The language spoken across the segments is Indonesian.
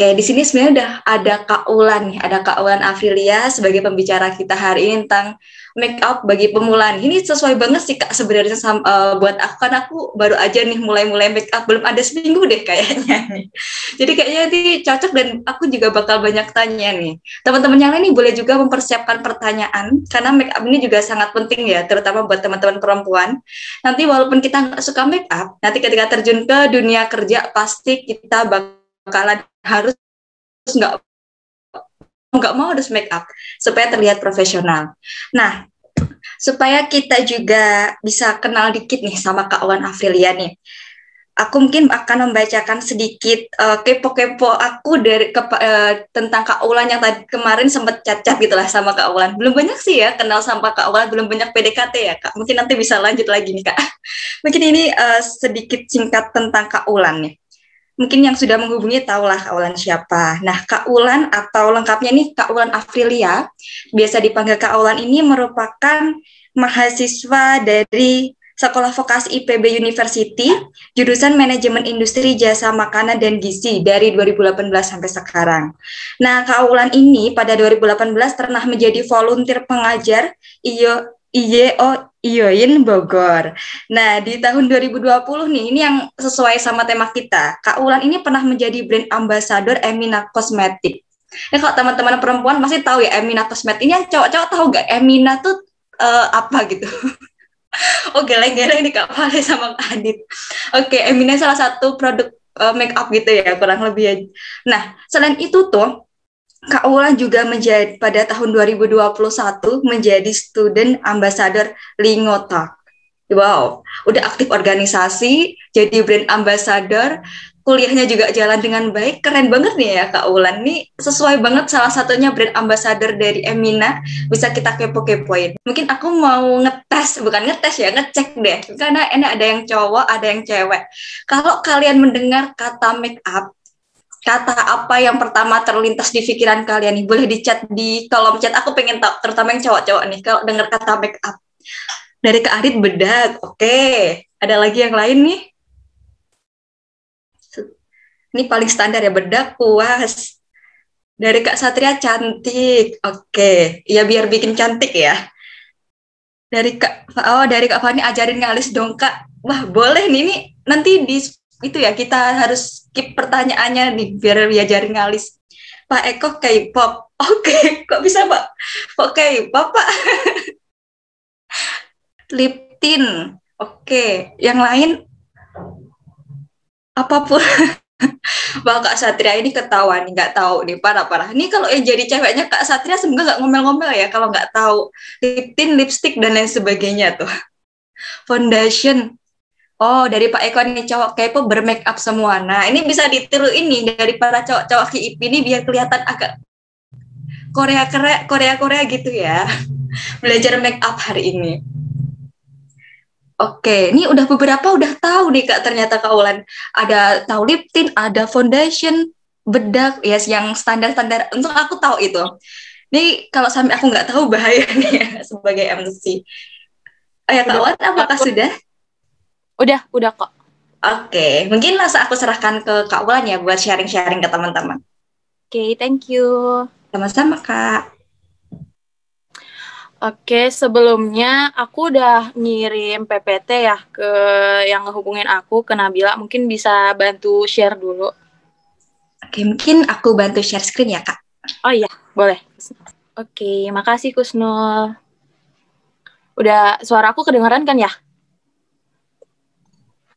Oke, di sini sebenarnya udah ada Kak Ulan nih, ada Kak Ulan Afrilia sebagai pembicara kita hari ini tentang make up bagi pemula. Ini sesuai banget sih Kak sebenarnya sama, uh, eh, buat aku kan aku baru aja nih mulai-mulai make up belum ada seminggu deh kayaknya Jadi kayaknya ini cocok dan aku juga bakal banyak tanya nih. Teman-teman yang lain nih boleh juga mempersiapkan pertanyaan karena make up ini juga sangat penting ya, terutama buat teman-teman perempuan. Nanti walaupun kita nggak suka make up, nanti ketika terjun ke dunia kerja pasti kita bakal bakalan harus nggak nggak mau harus make up supaya terlihat profesional. Nah, supaya kita juga bisa kenal dikit nih sama Kak Wan Afrilia nih. Aku mungkin akan membacakan sedikit uh, kepo-kepo aku dari ke, uh, eh, tentang Kak Ulan yang tadi kemarin sempat cacat gitulah sama Kak Ulan. Belum banyak sih ya kenal sama Kak Ulan, belum banyak PDKT ya Kak. Mungkin nanti bisa lanjut lagi nih Kak. Mungkin ini uh, sedikit singkat tentang Kak Ulan nih mungkin yang sudah menghubungi tahulah Kak Ulan siapa. Nah, Kak Ulan atau lengkapnya nih Kak Ulan Afrilia, biasa dipanggil Kak Ulan ini merupakan mahasiswa dari Sekolah Vokasi IPB University, jurusan Manajemen Industri Jasa Makanan dan Gizi dari 2018 sampai sekarang. Nah, Kak Ulan ini pada 2018 pernah menjadi volunteer pengajar IO IYO Iyoin Bogor. Nah, di tahun 2020 nih, ini yang sesuai sama tema kita. Kak Ulan ini pernah menjadi brand ambassador Emina Kosmetik. Nah, kalau teman-teman perempuan pasti tahu ya Emina Cosmetic. Ini yang cowok-cowok tahu gak Emina tuh uh, apa gitu? Oke, oh, geleng-geleng nih Kak Fale sama Kak Adit. Oke, okay, Emina salah satu produk uh, make gitu ya, kurang lebih ya. Nah, selain itu tuh, Kak Ula juga menjadi pada tahun 2021 menjadi student ambassador Lingotak. Wow, udah aktif organisasi, jadi brand ambassador, kuliahnya juga jalan dengan baik. Keren banget nih ya Kak Ulan. Nih sesuai banget salah satunya brand ambassador dari Emina bisa kita kepo-kepoin. Mungkin aku mau ngetes, bukan ngetes ya, ngecek deh. Karena ini ada yang cowok, ada yang cewek. Kalau kalian mendengar kata make up, kata apa yang pertama terlintas di pikiran kalian nih? Boleh dicat di kolom chat. Aku pengen tahu, terutama yang cowok-cowok nih, kalau dengar kata make up. Dari Kak Arit bedak, oke. Okay. Ada lagi yang lain nih? Ini paling standar ya, bedak, puas. Dari Kak Satria cantik, oke. Okay. Ya biar bikin cantik ya. Dari Kak, oh dari Kak Fani ajarin ngalis dong Kak. Wah boleh nih, nih nanti di itu ya kita harus keep pertanyaannya nih biar diajari jaring ngalis. Pak Eko K-pop. Oke, okay. kok bisa Pak? oke bapak pop Liptin. Oke, okay. yang lain apapun. pak Kak Satria ini ketahuan nih, nggak tahu nih parah-parah. Ini kalau yang jadi ceweknya Kak Satria semoga nggak ngomel-ngomel ya kalau nggak tahu liptin, lipstick dan lain sebagainya tuh. Foundation, Oh, dari Pak Eko ini cowok kepo bermake up semua. Nah, ini bisa ditiru ini dari para cowok-cowok KIP ini biar kelihatan agak Korea Korea Korea Korea gitu ya. Belajar make up hari ini. Oke, ini udah beberapa udah tahu nih Kak ternyata Kak Ada tahu lip tint, ada foundation, bedak, ya yes, yang standar-standar. Untung aku tahu itu. Ini kalau sampai aku nggak tahu bahaya nih sebagai MC. Oh ya Kak apakah sudah? Udah, udah kok. Oke, okay. mungkin langsung aku serahkan ke Kak Wulan ya buat sharing-sharing ke teman-teman. Oke, okay, thank you. Sama-sama, Kak. Oke, sebelumnya aku udah ngirim PPT ya ke yang ngehubungin aku ke Nabila. Mungkin bisa bantu share dulu. Oke, mungkin aku bantu share screen ya, Kak. Oh iya, boleh. Oke, makasih Kusnul. Udah suara aku kedengeran kan ya?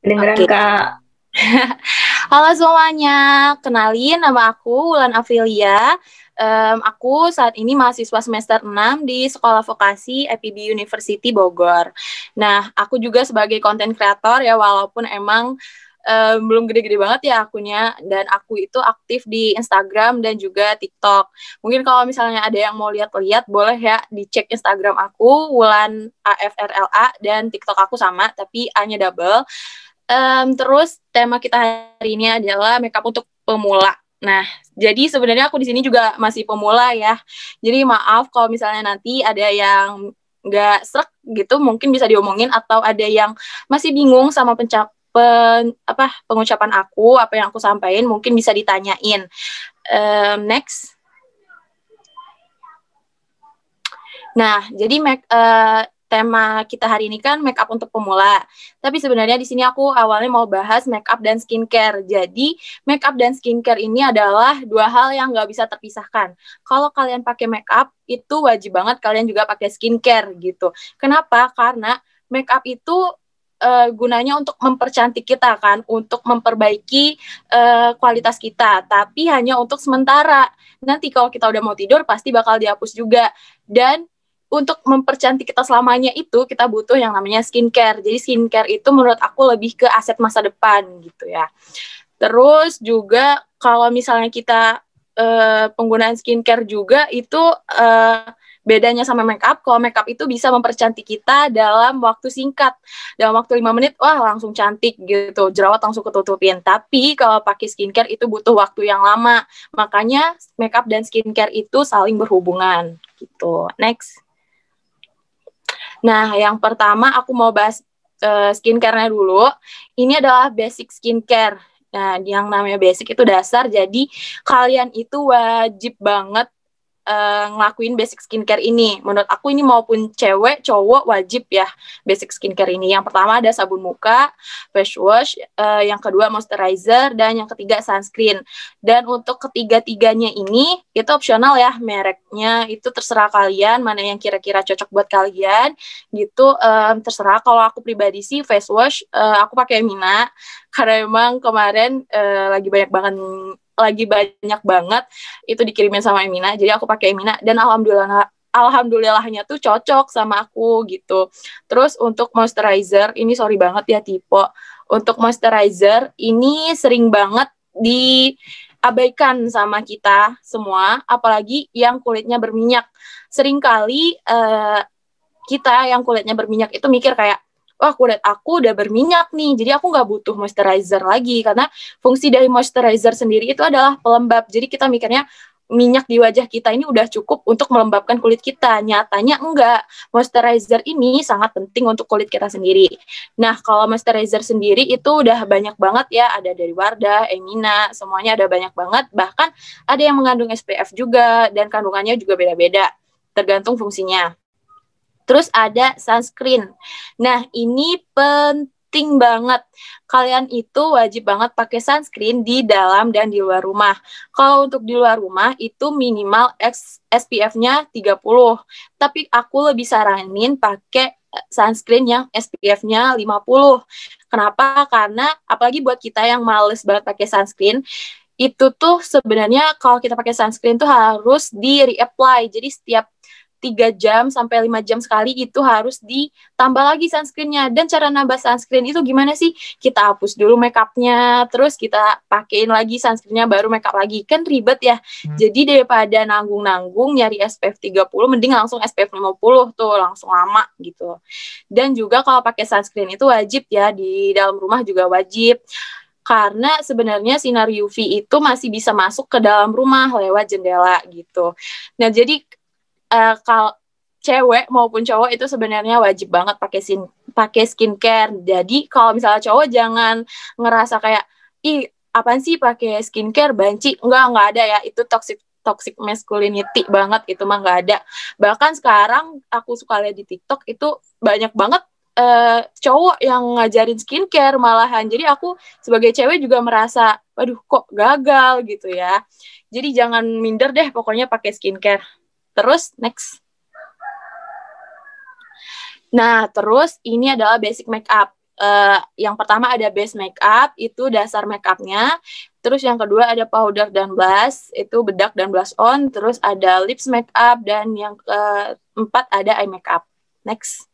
Kedengeran okay. Kak. Halo semuanya, kenalin nama aku Wulan Afrilia Um, aku saat ini mahasiswa semester 6 di Sekolah Vokasi IPB University Bogor. Nah, aku juga sebagai konten kreator ya walaupun emang um, belum gede-gede banget ya akunya dan aku itu aktif di Instagram dan juga TikTok. Mungkin kalau misalnya ada yang mau lihat-lihat boleh ya dicek Instagram aku Wulan AFRLA dan TikTok aku sama tapi A-nya double. Um, terus tema kita hari ini adalah makeup untuk pemula. Nah, jadi sebenarnya aku di sini juga masih pemula ya. Jadi maaf kalau misalnya nanti ada yang nggak serak gitu, mungkin bisa diomongin atau ada yang masih bingung sama pencak pen, apa pengucapan aku, apa yang aku sampaikan mungkin bisa ditanyain. Um, next. Nah, jadi make, uh, tema kita hari ini kan makeup untuk pemula. Tapi sebenarnya di sini aku awalnya mau bahas makeup dan skincare. Jadi makeup dan skincare ini adalah dua hal yang nggak bisa terpisahkan. Kalau kalian pakai makeup itu wajib banget kalian juga pakai skincare gitu. Kenapa? Karena makeup itu uh, gunanya untuk mempercantik kita kan, untuk memperbaiki uh, kualitas kita, tapi hanya untuk sementara. Nanti kalau kita udah mau tidur pasti bakal dihapus juga. Dan untuk mempercantik kita selamanya itu kita butuh yang namanya skincare. Jadi skincare itu menurut aku lebih ke aset masa depan gitu ya. Terus juga kalau misalnya kita uh, penggunaan skincare juga itu uh, bedanya sama makeup kalau makeup itu bisa mempercantik kita dalam waktu singkat dalam waktu 5 menit wah langsung cantik gitu jerawat langsung ketutupin tapi kalau pakai skincare itu butuh waktu yang lama makanya makeup dan skincare itu saling berhubungan gitu next Nah, yang pertama aku mau bahas uh, skincare-nya dulu. Ini adalah basic skincare. Nah, yang namanya basic itu dasar. Jadi, kalian itu wajib banget uh, ngelakuin basic skincare ini. Menurut aku ini maupun cewek, cowok wajib ya basic skincare ini. Yang pertama ada sabun muka, face wash, uh, yang kedua moisturizer, dan yang ketiga sunscreen. Dan untuk ketiga-tiganya ini, itu opsional ya mereknya, itu terserah kalian, mana yang kira-kira cocok buat kalian, gitu um, terserah. Kalau aku pribadi sih face wash, uh, aku pakai Mina, karena emang kemarin uh, lagi banyak banget lagi banyak banget itu dikirimin sama Emina jadi aku pakai Emina dan alhamdulillah alhamdulillahnya tuh cocok sama aku gitu terus untuk moisturizer ini sorry banget ya tipe untuk moisturizer ini sering banget diabaikan sama kita semua apalagi yang kulitnya berminyak seringkali uh, kita yang kulitnya berminyak itu mikir kayak oh kulit aku udah berminyak nih jadi aku nggak butuh moisturizer lagi karena fungsi dari moisturizer sendiri itu adalah pelembab jadi kita mikirnya minyak di wajah kita ini udah cukup untuk melembabkan kulit kita. Nyatanya enggak. Moisturizer ini sangat penting untuk kulit kita sendiri. Nah, kalau moisturizer sendiri itu udah banyak banget ya, ada dari Wardah, Emina, semuanya ada banyak banget. Bahkan ada yang mengandung SPF juga dan kandungannya juga beda-beda tergantung fungsinya. Terus ada sunscreen. Nah, ini penting banget. Kalian itu wajib banget pakai sunscreen di dalam dan di luar rumah. Kalau untuk di luar rumah itu minimal SPF-nya 30. Tapi aku lebih saranin pakai eh, sunscreen yang SPF-nya 50. Kenapa? Karena apalagi buat kita yang males banget pakai sunscreen, itu tuh sebenarnya kalau kita pakai sunscreen tuh harus di reapply. Jadi setiap 3 jam sampai 5 jam sekali itu harus ditambah lagi sunscreennya dan cara nambah sunscreen itu gimana sih kita hapus dulu makeupnya terus kita pakein lagi sunscreennya baru makeup lagi kan ribet ya hmm. jadi daripada nanggung-nanggung nyari SPF 30 mending langsung SPF 50 tuh langsung lama gitu dan juga kalau pakai sunscreen itu wajib ya di dalam rumah juga wajib karena sebenarnya sinar UV itu masih bisa masuk ke dalam rumah lewat jendela gitu. Nah, jadi uh, eh, kalau cewek maupun cowok itu sebenarnya wajib banget pakai skin pakai skincare. Jadi kalau misalnya cowok jangan ngerasa kayak ih apaan sih pakai skincare banci? Enggak, enggak ada ya. Itu toxic toxic masculinity banget itu mah enggak ada. Bahkan sekarang aku suka lihat di TikTok itu banyak banget uh, cowok yang ngajarin skincare malahan. Jadi aku sebagai cewek juga merasa, waduh kok gagal gitu ya. Jadi jangan minder deh pokoknya pakai skincare. Terus next. Nah, terus ini adalah basic makeup. Uh, yang pertama ada base makeup, itu dasar makeupnya. Terus yang kedua ada powder dan blush, itu bedak dan blush on. Terus ada lips makeup dan yang keempat ada eye makeup. Next.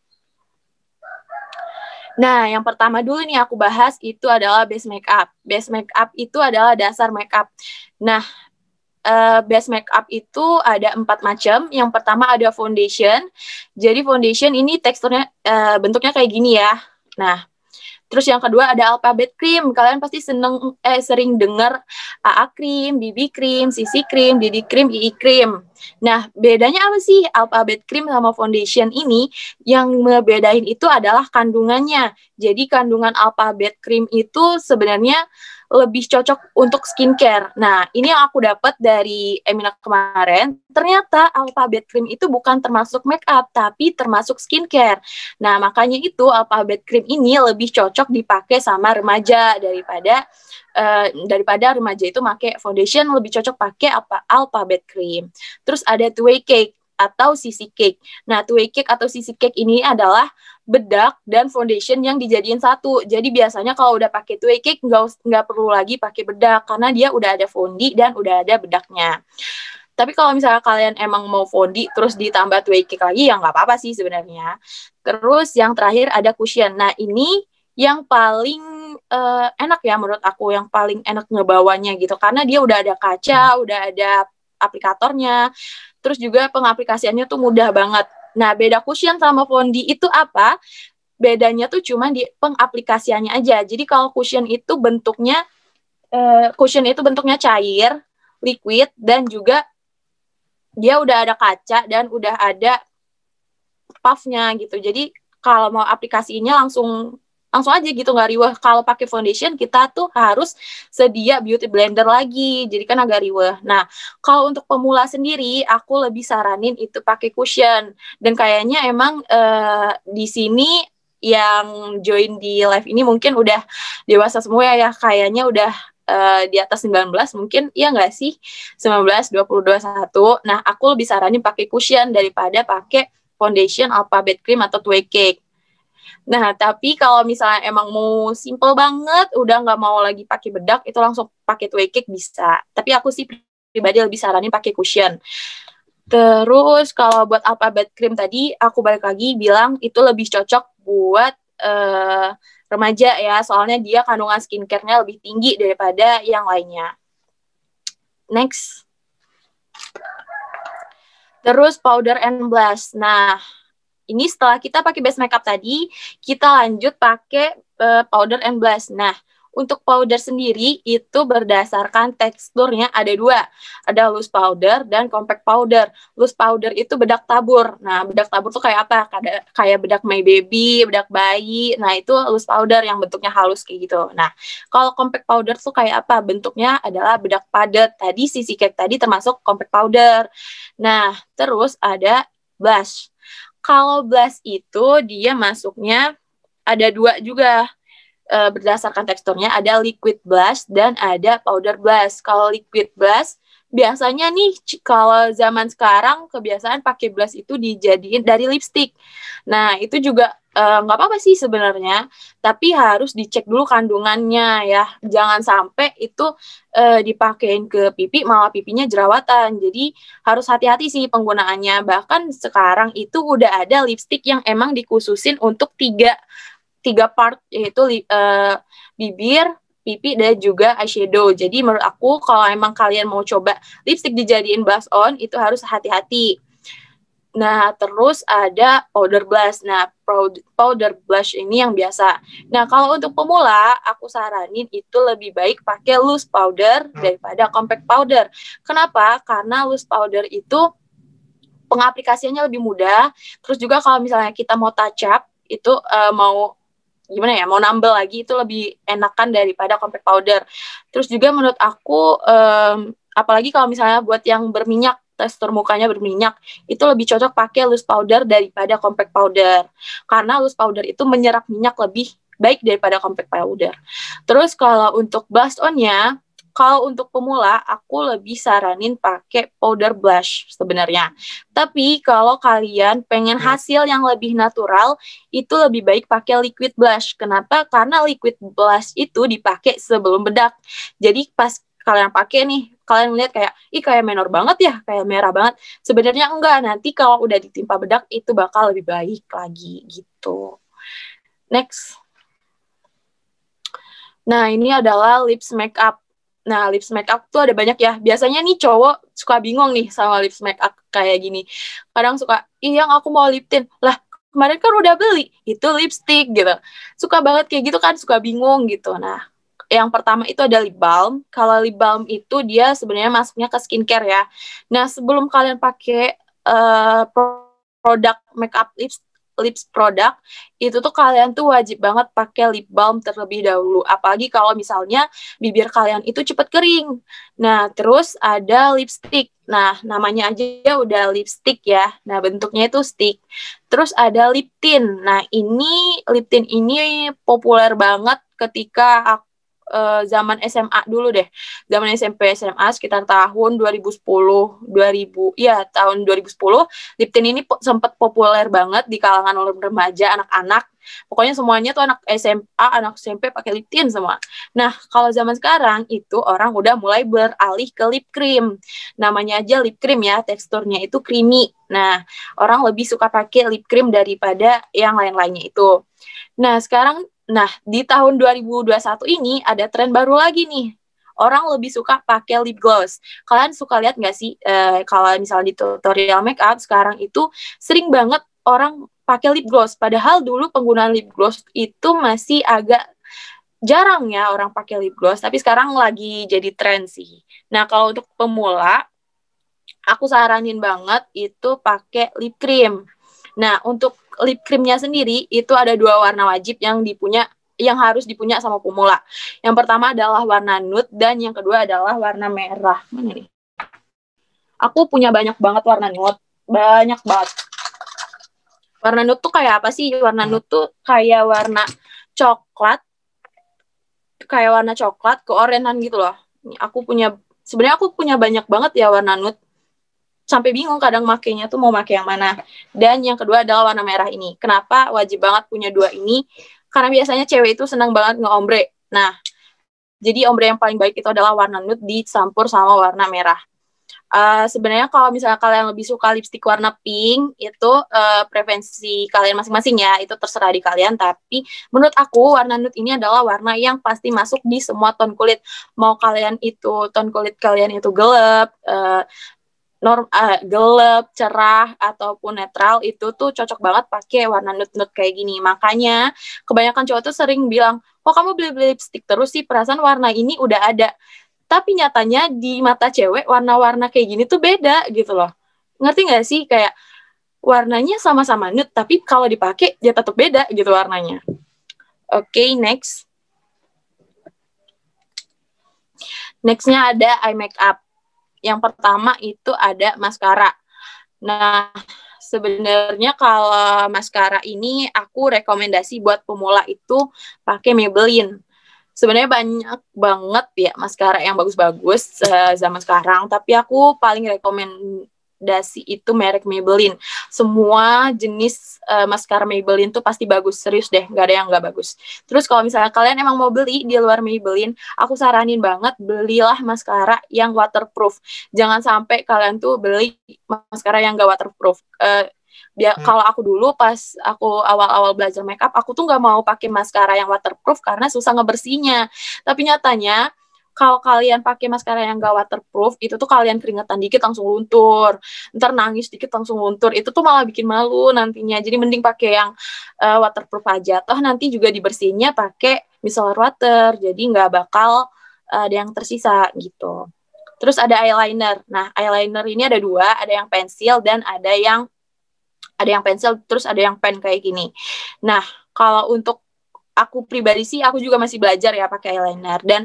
Nah, yang pertama dulu nih aku bahas itu adalah base makeup. Base makeup itu adalah dasar makeup. Nah, uh, eh, base makeup itu ada empat macam. Yang pertama ada foundation. Jadi foundation ini teksturnya uh, bentuknya kayak gini ya. Nah, terus yang kedua ada alphabet cream. Kalian pasti seneng eh sering dengar AA cream, BB cream, CC cream, DD cream, II e e cream. Nah, bedanya apa sih Alphabet Cream sama foundation ini? Yang membedain itu adalah kandungannya. Jadi kandungan Alphabet Cream itu sebenarnya lebih cocok untuk skincare. Nah, ini yang aku dapat dari Emina kemarin. Ternyata Alphabet Cream itu bukan termasuk makeup tapi termasuk skincare. Nah, makanya itu Alphabet Cream ini lebih cocok dipakai sama remaja daripada Eh, daripada remaja itu pakai foundation lebih cocok pakai apa alphabet cream. Terus ada two way cake atau CC cake. Nah, two way cake atau CC cake ini adalah bedak dan foundation yang dijadiin satu. Jadi biasanya kalau udah pakai two way cake nggak nggak perlu lagi pakai bedak karena dia udah ada fondi dan udah ada bedaknya. Tapi kalau misalnya kalian emang mau fondi terus ditambah two way cake lagi ya nggak apa-apa sih sebenarnya. Terus yang terakhir ada cushion. Nah, ini yang paling uh, enak ya menurut aku yang paling enak ngebawanya gitu karena dia udah ada kaca, hmm. udah ada aplikatornya. Terus juga pengaplikasiannya tuh mudah banget. Nah, beda cushion sama fondi itu apa? Bedanya tuh cuma di pengaplikasiannya aja. Jadi kalau cushion itu bentuknya uh, eh, cushion itu bentuknya cair, liquid dan juga dia udah ada kaca dan udah ada puffnya gitu. Jadi kalau mau aplikasinya langsung langsung aja gitu nggak riwah kalau pakai foundation kita tuh harus sedia beauty blender lagi jadi kan agak riwah nah kalau untuk pemula sendiri aku lebih saranin itu pakai cushion dan kayaknya emang uh, di sini yang join di live ini mungkin udah dewasa semua ya kayaknya udah uh, di atas 19 mungkin ya nggak sih 19 20 21 nah aku lebih saranin pakai cushion daripada pakai foundation alphabet cream atau twee cake Nah, tapi kalau misalnya emang mau simple banget, udah nggak mau lagi pakai bedak, itu langsung pakai tway cake bisa. Tapi aku sih pribadi lebih saranin pakai cushion. Terus kalau buat apa bed cream tadi, aku balik lagi bilang itu lebih cocok buat uh, remaja ya, soalnya dia kandungan skincare-nya lebih tinggi daripada yang lainnya. Next. Terus powder and blush. Nah, ini setelah kita pakai base makeup tadi, kita lanjut pakai uh, powder and blush. Nah, untuk powder sendiri itu berdasarkan teksturnya ada dua. Ada loose powder dan compact powder. Loose powder itu bedak tabur. Nah, bedak tabur tuh kayak apa? Kayak, kayak bedak my baby, bedak bayi. Nah, itu loose powder yang bentuknya halus kayak gitu. Nah, kalau compact powder tuh kayak apa? Bentuknya adalah bedak padat. Tadi sisi cake tadi termasuk compact powder. Nah, terus ada blush. Kalau blast itu dia masuknya ada dua juga e, berdasarkan teksturnya ada liquid blush dan ada powder blush. Kalau liquid blush biasanya nih kalau zaman sekarang kebiasaan pakai blush itu dijadiin dari lipstick. Nah, itu juga Eh, nggak uh, apa-apa sih sebenarnya, tapi harus dicek dulu kandungannya ya. Jangan sampai itu uh, dipakein ke pipi malah pipinya jerawatan. Jadi harus hati-hati sih penggunaannya. Bahkan sekarang itu udah ada lipstick yang emang dikhususin untuk tiga tiga part yaitu uh, bibir, pipi dan juga eyeshadow. Jadi menurut aku kalau emang kalian mau coba lipstick dijadiin blush on itu harus hati-hati Nah, terus ada powder blush. Nah, powder blush ini yang biasa. Nah, kalau untuk pemula, aku saranin itu lebih baik pakai loose powder hmm. daripada compact powder. Kenapa? Karena loose powder itu pengaplikasiannya lebih mudah. Terus juga kalau misalnya kita mau touch up, itu uh, mau gimana ya, mau nambel lagi itu lebih enakan daripada compact powder. Terus juga menurut aku um, apalagi kalau misalnya buat yang berminyak tekstur mukanya berminyak, itu lebih cocok pakai loose powder daripada compact powder. Karena loose powder itu menyerap minyak lebih baik daripada compact powder. Terus kalau untuk blush onnya kalau untuk pemula aku lebih saranin pakai powder blush sebenarnya. Tapi kalau kalian pengen hmm. hasil yang lebih natural, itu lebih baik pakai liquid blush. Kenapa? Karena liquid blush itu dipakai sebelum bedak. Jadi pas kalian pakai nih kalian lihat kayak ih kayak menor banget ya kayak merah banget sebenarnya enggak nanti kalau udah ditimpa bedak itu bakal lebih baik lagi gitu next nah ini adalah lips makeup Nah, lips makeup tuh ada banyak ya. Biasanya nih cowok suka bingung nih sama lips makeup kayak gini. Kadang suka, iya aku mau lip tint. Lah, kemarin kan udah beli, itu lipstick gitu. Suka banget kayak gitu kan, suka bingung gitu. Nah, yang pertama itu ada lip balm. Kalau lip balm itu dia sebenarnya masuknya ke skincare ya. Nah, sebelum kalian pakai uh, produk makeup lips lips produk itu tuh kalian tuh wajib banget pakai lip balm terlebih dahulu apalagi kalau misalnya bibir kalian itu cepat kering nah terus ada lipstick nah namanya aja ya udah lipstick ya nah bentuknya itu stick terus ada lip tint nah ini lip tint ini populer banget ketika aku uh, zaman SMA dulu deh. Zaman SMP SMA sekitar tahun 2010, 2000 ya tahun 2010 Lipton ini po sempat populer banget di kalangan orang remaja, anak-anak. Pokoknya semuanya tuh anak SMA, anak SMP pakai lip semua. Nah, kalau zaman sekarang itu orang udah mulai beralih ke lip cream. Namanya aja lip cream ya, teksturnya itu creamy. Nah, orang lebih suka pakai lip cream daripada yang lain-lainnya itu. Nah, sekarang Nah, di tahun 2021 ini ada tren baru lagi nih. Orang lebih suka pakai lip gloss. Kalian suka lihat nggak sih eh, kalau misalnya di tutorial makeup sekarang itu sering banget orang pakai lip gloss. Padahal dulu penggunaan lip gloss itu masih agak jarang ya orang pakai lip gloss, tapi sekarang lagi jadi tren sih. Nah, kalau untuk pemula aku saranin banget itu pakai lip cream Nah, untuk lip creamnya sendiri itu ada dua warna wajib yang dipunya yang harus dipunya sama pemula. Yang pertama adalah warna nude dan yang kedua adalah warna merah. Mana nih? Aku punya banyak banget warna nude, banyak banget. Warna nude tuh kayak apa sih? Warna nude tuh kayak warna coklat, kayak warna coklat keorenan gitu loh. Aku punya sebenarnya aku punya banyak banget ya warna nude sampai bingung kadang makainya tuh mau pakai yang mana. Dan yang kedua adalah warna merah ini. Kenapa wajib banget punya dua ini? Karena biasanya cewek itu senang banget ngeombre. Nah, jadi ombre yang paling baik itu adalah warna nude dicampur sama warna merah. Uh, sebenarnya kalau misalnya kalian lebih suka lipstick warna pink itu uh, eh, prevensi kalian masing-masing ya itu terserah di kalian tapi menurut aku warna nude ini adalah warna yang pasti masuk di semua tone kulit mau kalian itu tone kulit kalian itu gelap uh, norm uh, gelap, cerah ataupun netral itu tuh cocok banget pakai warna nude-nude kayak gini. Makanya kebanyakan cowok tuh sering bilang, "Kok kamu beli-beli lipstick terus sih? Perasaan warna ini udah ada." Tapi nyatanya di mata cewek warna-warna kayak gini tuh beda gitu loh. Ngerti gak sih kayak warnanya sama-sama nude tapi kalau dipakai dia ya tetap beda gitu warnanya. Oke, okay, next. Nextnya ada eye makeup. Yang pertama itu ada maskara. Nah, sebenarnya kalau maskara ini aku rekomendasi buat pemula itu pakai Maybelline. Sebenarnya banyak banget ya maskara yang bagus-bagus uh, zaman sekarang, tapi aku paling rekomendasi dasi itu merek Maybelline. Semua jenis uh, eh, maskara Maybelline tuh pasti bagus, serius deh, nggak ada yang nggak bagus. Terus kalau misalnya kalian emang mau beli di luar Maybelline, aku saranin banget belilah maskara yang waterproof. Jangan sampai kalian tuh beli maskara yang nggak waterproof. Uh, biar hmm. kalau aku dulu pas aku awal-awal belajar makeup aku tuh nggak mau pakai maskara yang waterproof karena susah ngebersihnya tapi nyatanya kalau kalian pakai masker yang gak waterproof itu tuh kalian keringetan dikit langsung luntur ntar nangis dikit langsung luntur itu tuh malah bikin malu nantinya jadi mending pakai yang uh, waterproof aja toh nanti juga dibersihinnya pakai micellar water jadi nggak bakal uh, ada yang tersisa gitu terus ada eyeliner nah eyeliner ini ada dua ada yang pensil dan ada yang ada yang pensil terus ada yang pen kayak gini nah kalau untuk aku pribadi sih aku juga masih belajar ya pakai eyeliner dan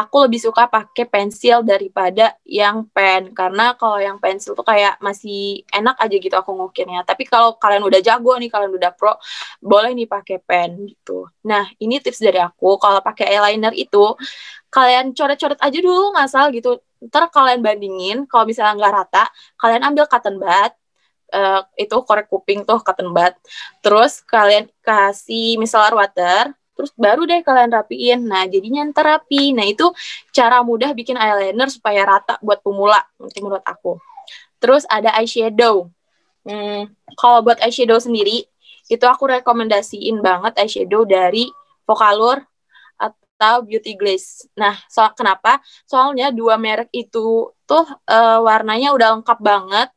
aku lebih suka pakai pensil daripada yang pen karena kalau yang pensil tuh kayak masih enak aja gitu aku ngukirnya tapi kalau kalian udah jago nih kalian udah pro boleh nih pakai pen gitu nah ini tips dari aku kalau pakai eyeliner itu kalian coret-coret aja dulu ngasal gitu ntar kalian bandingin kalau misalnya nggak rata kalian ambil cotton bud Uh, itu korek kuping tuh cotton bud terus kalian kasih micellar water terus baru deh kalian rapiin. Nah, jadinya ntar rapi. Nah, itu cara mudah bikin eyeliner supaya rata buat pemula, menurut aku. Terus ada eyeshadow. Hmm, kalau buat eyeshadow sendiri, itu aku rekomendasiin banget eyeshadow dari Vocaloid atau Beauty Glaze. Nah, so kenapa? Soalnya dua merek itu tuh uh, warnanya udah lengkap banget,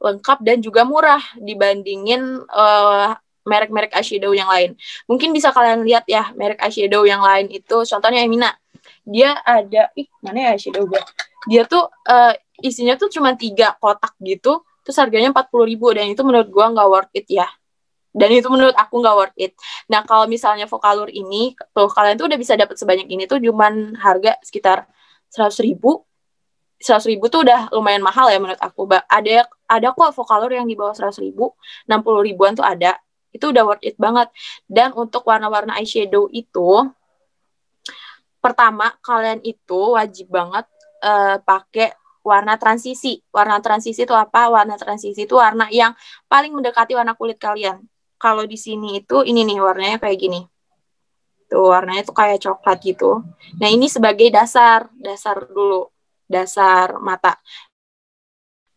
lengkap dan juga murah dibandingin uh, merek-merek eyeshadow yang lain. Mungkin bisa kalian lihat ya merek eyeshadow yang lain itu contohnya Emina. Dia ada ih mana ya eyeshadow gue? Dia tuh uh, isinya tuh cuma tiga kotak gitu, terus harganya puluh ribu dan itu menurut gua nggak worth it ya. Dan itu menurut aku nggak worth it. Nah kalau misalnya Vokalur ini, tuh kalian tuh udah bisa dapat sebanyak ini tuh cuman harga sekitar seratus ribu seratus ribu tuh udah lumayan mahal ya menurut aku. Ada ada kok vokalur yang di bawah seratus ribu, enam puluh ribuan tuh ada itu udah worth it banget dan untuk warna-warna eyeshadow itu pertama kalian itu wajib banget uh, pakai warna transisi warna transisi itu apa warna transisi itu warna yang paling mendekati warna kulit kalian kalau di sini itu ini nih warnanya kayak gini tuh warnanya tuh kayak coklat gitu nah ini sebagai dasar dasar dulu dasar mata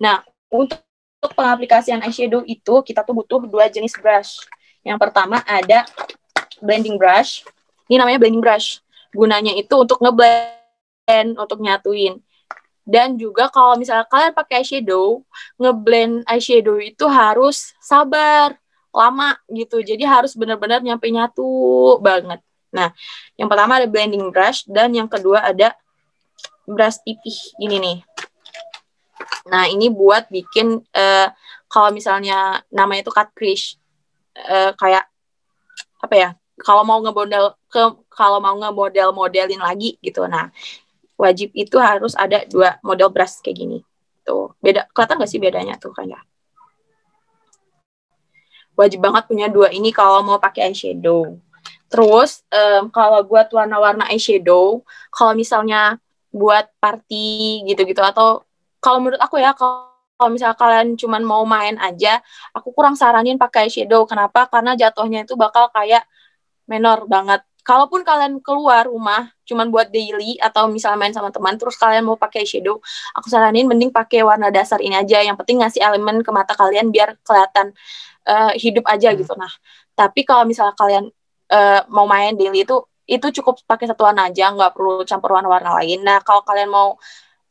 nah untuk untuk pengaplikasian eyeshadow itu kita tuh butuh dua jenis brush. Yang pertama ada blending brush. Ini namanya blending brush. Gunanya itu untuk ngeblend, untuk nyatuin. Dan juga kalau misalnya kalian pakai eyeshadow, ngeblend eyeshadow itu harus sabar, lama gitu. Jadi harus benar-benar nyampe nyatu banget. Nah, yang pertama ada blending brush dan yang kedua ada brush tipis ini nih. Nah, ini buat bikin uh, kalau misalnya namanya itu crease uh, eh, kayak apa ya? Kalau mau ngebodal ke kalau mau ngemodel-modelin lagi gitu. Nah, wajib itu harus ada dua model brush kayak gini. Tuh, beda kelihatan nggak sih bedanya tuh kayak ya? wajib banget punya dua ini kalau mau pakai eyeshadow. Terus um, kalau buat warna-warna eyeshadow, kalau misalnya buat party gitu-gitu atau kalau menurut aku ya kalau misalnya kalian cuma mau main aja, aku kurang saranin pakai shadow. Kenapa? Karena jatuhnya itu bakal kayak menor banget. Kalaupun kalian keluar rumah cuma buat daily atau misalnya main sama teman terus kalian mau pakai shadow, aku saranin mending pakai warna dasar ini aja. Yang penting ngasih elemen ke mata kalian biar kelihatan uh, hidup aja hmm. gitu. Nah, tapi kalau misalnya kalian uh, mau main daily itu itu cukup pakai satu warna aja, nggak perlu campur warna-warna lain. Nah, kalau kalian mau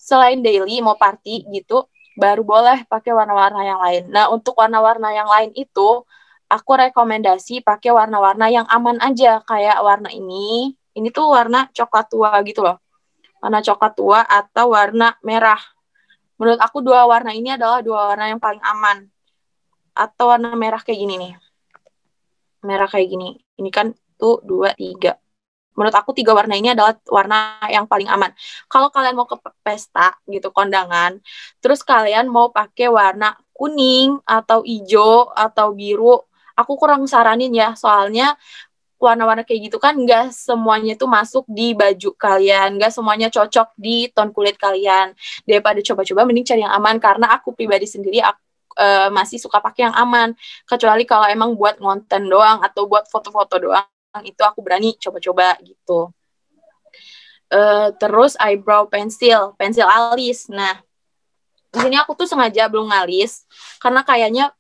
selain daily mau party gitu baru boleh pakai warna-warna yang lain. Nah, untuk warna-warna yang lain itu aku rekomendasi pakai warna-warna yang aman aja kayak warna ini. Ini tuh warna coklat tua gitu loh. Warna coklat tua atau warna merah. Menurut aku dua warna ini adalah dua warna yang paling aman. Atau warna merah kayak gini nih. Merah kayak gini. Ini kan tuh dua tiga menurut aku tiga warna ini adalah warna yang paling aman. Kalau kalian mau ke pesta gitu kondangan, terus kalian mau pakai warna kuning atau hijau atau biru, aku kurang saranin ya soalnya warna-warna kayak gitu kan nggak semuanya tuh masuk di baju kalian, nggak semuanya cocok di ton kulit kalian. Daripada coba-coba mending cari yang aman karena aku pribadi sendiri aku uh, eh, masih suka pakai yang aman kecuali kalau emang buat ngonten doang atau buat foto-foto doang Ah, itu aku berani coba-coba gitu. Uh, terus eyebrow pensil, pensil alis. Nah, di sini aku tuh sengaja belum ngalis karena kayaknya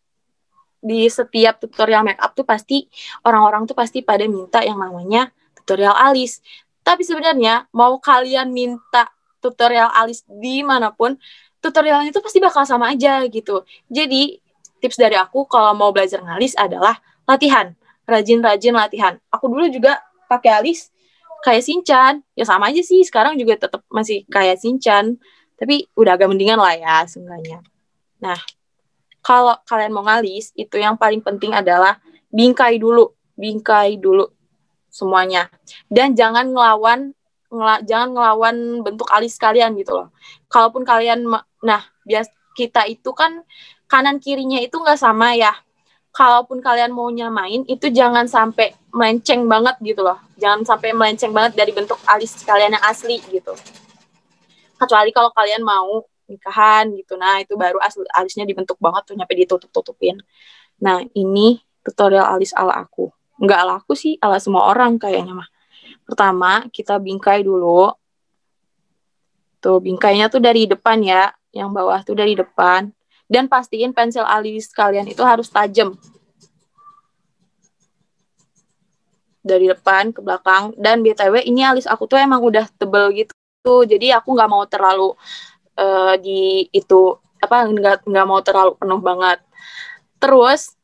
di setiap tutorial makeup tuh pasti orang-orang tuh pasti pada minta yang namanya tutorial alis. Tapi sebenarnya mau kalian minta tutorial alis dimanapun, tutorialnya itu pasti bakal sama aja gitu. Jadi tips dari aku kalau mau belajar ngalis adalah latihan rajin-rajin latihan. Aku dulu juga pakai alis kayak Sinchan. Ya sama aja sih, sekarang juga tetap masih kayak Sinchan. Tapi udah agak mendingan lah ya sebenarnya. Nah, kalau kalian mau ngalis, itu yang paling penting adalah bingkai dulu. Bingkai dulu semuanya. Dan jangan ngelawan ngel jangan ngelawan bentuk alis kalian gitu loh. Kalaupun kalian nah bias kita itu kan kanan kirinya itu nggak sama ya kalaupun kalian mau nyamain itu jangan sampai melenceng banget gitu loh jangan sampai melenceng banget dari bentuk alis kalian yang asli gitu kecuali kalau kalian mau nikahan gitu nah itu baru alisnya dibentuk banget tuh nyampe ditutup tutupin nah ini tutorial alis ala aku nggak ala aku sih ala semua orang kayaknya mah pertama kita bingkai dulu tuh bingkainya tuh dari depan ya yang bawah tuh dari depan dan pastiin pensil alis kalian itu harus tajam dari depan ke belakang dan btw ini alis aku tuh emang udah tebel gitu jadi aku nggak mau terlalu uh, di itu apa nggak nggak mau terlalu penuh banget terus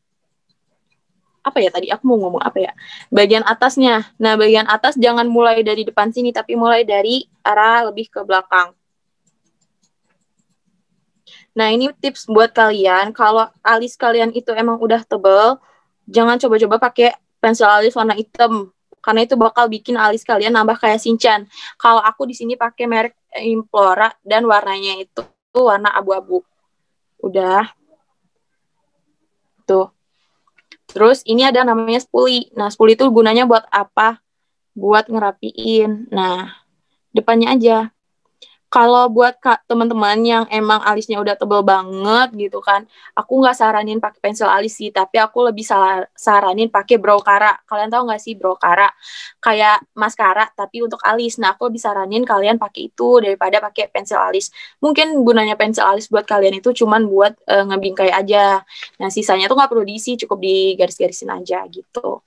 apa ya tadi aku mau ngomong apa ya bagian atasnya nah bagian atas jangan mulai dari depan sini tapi mulai dari arah lebih ke belakang Nah, ini tips buat kalian kalau alis kalian itu emang udah tebel, jangan coba-coba pakai pensil alis warna hitam karena itu bakal bikin alis kalian nambah kayak sinchan. Kalau aku di sini pakai merek Implora dan warnanya itu warna abu-abu. Udah. Tuh. Terus ini ada namanya spuli. Nah, spuli itu gunanya buat apa? Buat ngerapiin. Nah, depannya aja kalau buat kak teman-teman yang emang alisnya udah tebel banget gitu kan, aku nggak saranin pakai pensil alis sih, tapi aku lebih saranin pakai brow kara. Kalian tahu nggak sih brow kara? Kayak maskara tapi untuk alis. Nah, aku lebih saranin kalian pakai itu daripada pakai pensil alis. Mungkin gunanya pensil alis buat kalian itu cuman buat e, ngebingkai aja. Nah, sisanya tuh nggak perlu diisi, cukup digaris-garisin aja gitu.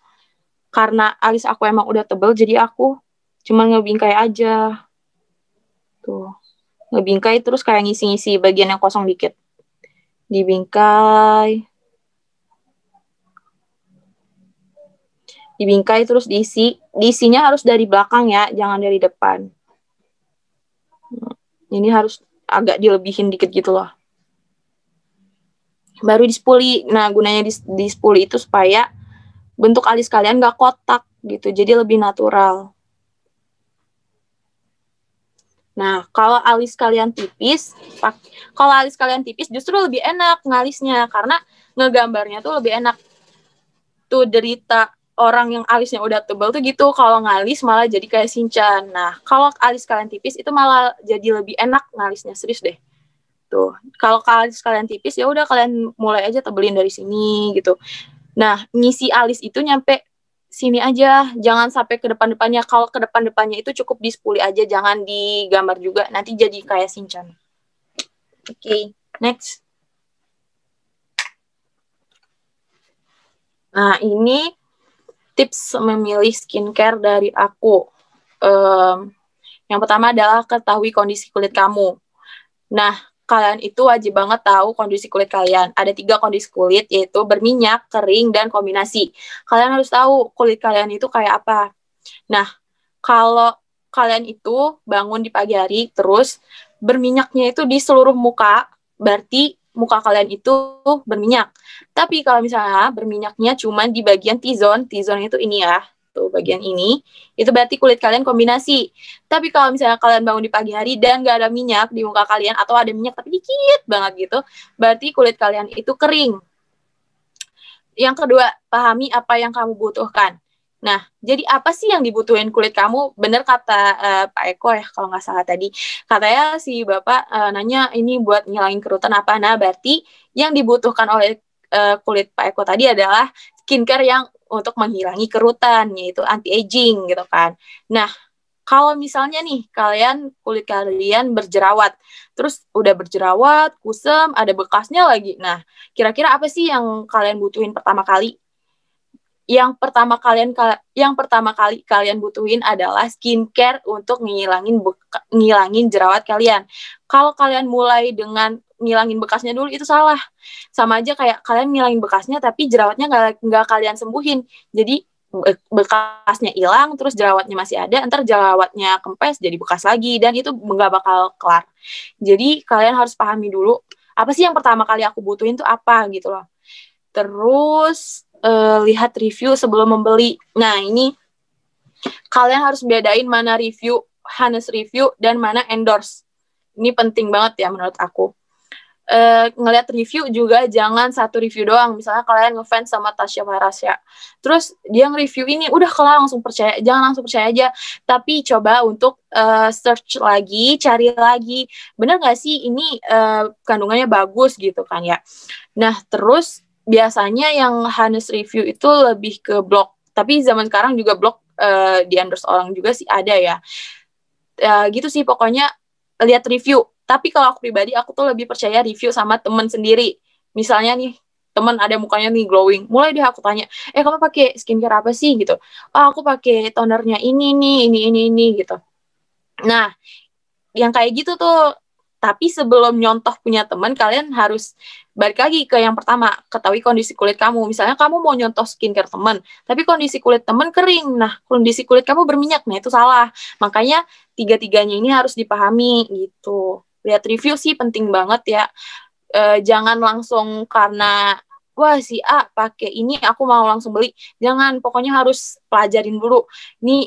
Karena alis aku emang udah tebel, jadi aku cuman ngebingkai aja Tuh. Gitu. Ngebingkai terus kayak ngisi-ngisi bagian yang kosong dikit. Dibingkai. Dibingkai terus diisi. Diisinya harus dari belakang ya, jangan dari depan. Ini harus agak dilebihin dikit gitu loh. Baru dispuli. Nah, gunanya dis dispuli itu supaya bentuk alis kalian gak kotak gitu. Jadi lebih natural. Nah, kalau alis kalian tipis, kalau alis kalian tipis justru lebih enak ngalisnya karena ngegambarnya tuh lebih enak. Tuh derita orang yang alisnya udah tebal tuh gitu. Kalau ngalis malah jadi kayak sinchan. Nah, kalau alis kalian tipis itu malah jadi lebih enak ngalisnya serius deh. Tuh. Kalau alis kalian tipis ya udah kalian mulai aja tebelin dari sini gitu. Nah, ngisi alis itu nyampe sini aja jangan sampai ke depan-depannya kalau ke depan-depannya itu cukup di aja jangan digambar juga nanti jadi kayak sinchan oke okay, next nah ini tips memilih skincare dari aku um, yang pertama adalah ketahui kondisi kulit kamu nah kalian itu wajib banget tahu kondisi kulit kalian. Ada tiga kondisi kulit, yaitu berminyak, kering, dan kombinasi. Kalian harus tahu kulit kalian itu kayak apa. Nah, kalau kalian itu bangun di pagi hari, terus berminyaknya itu di seluruh muka, berarti muka kalian itu berminyak. Tapi kalau misalnya berminyaknya cuma di bagian T-zone, T-zone itu ini ya, tuh bagian ini itu berarti kulit kalian kombinasi tapi kalau misalnya kalian bangun di pagi hari dan gak ada minyak di muka kalian atau ada minyak tapi dikit banget gitu berarti kulit kalian itu kering yang kedua pahami apa yang kamu butuhkan Nah, jadi apa sih yang dibutuhin kulit kamu? Bener kata uh, Pak Eko ya, kalau nggak salah tadi. Katanya si Bapak uh, nanya ini buat ngilangin kerutan apa. Nah, berarti yang dibutuhkan oleh uh, kulit Pak Eko tadi adalah skincare yang untuk menghilangi kerutan yaitu anti aging gitu kan. Nah, kalau misalnya nih kalian kulit kalian berjerawat, terus udah berjerawat, kusam, ada bekasnya lagi. Nah, kira-kira apa sih yang kalian butuhin pertama kali? Yang pertama kalian yang pertama kali kalian butuhin adalah skincare untuk ngilangin ngilangin jerawat kalian. Kalau kalian mulai dengan ngilangin bekasnya dulu itu salah sama aja kayak kalian ngilangin bekasnya tapi jerawatnya nggak nggak kalian sembuhin jadi bekasnya hilang terus jerawatnya masih ada ntar jerawatnya kempes jadi bekas lagi dan itu nggak bakal kelar jadi kalian harus pahami dulu apa sih yang pertama kali aku butuhin tuh apa gitu loh terus uh, lihat review sebelum membeli nah ini kalian harus bedain mana review honest review dan mana endorse ini penting banget ya menurut aku uh, eh, ngelihat review juga jangan satu review doang. Misalnya kalian ngefans sama Tasya Marasya Terus dia nge-review ini udah kalah langsung percaya, jangan langsung percaya aja, tapi coba untuk uh, search lagi, cari lagi. Bener gak sih ini uh, kandungannya bagus gitu kan ya. Nah, terus biasanya yang Hanes review itu lebih ke blog. Tapi zaman sekarang juga blog uh, di endorse orang juga sih ada ya. Uh, gitu sih pokoknya lihat review tapi kalau aku pribadi, aku tuh lebih percaya review sama temen sendiri. Misalnya nih, temen ada mukanya nih glowing. Mulai dia aku tanya, eh kamu pakai skincare apa sih gitu? Oh aku pakai tonernya ini nih, ini ini ini gitu. Nah, yang kayak gitu tuh. Tapi sebelum nyontoh punya teman, kalian harus balik lagi ke yang pertama, ketahui kondisi kulit kamu. Misalnya kamu mau nyontoh skincare teman, tapi kondisi kulit teman kering. Nah, kondisi kulit kamu berminyak, nah itu salah. Makanya tiga-tiganya ini harus dipahami gitu lihat review sih penting banget ya. E, jangan langsung karena wah si A pakai ini aku mau langsung beli. Jangan, pokoknya harus pelajarin dulu. Ini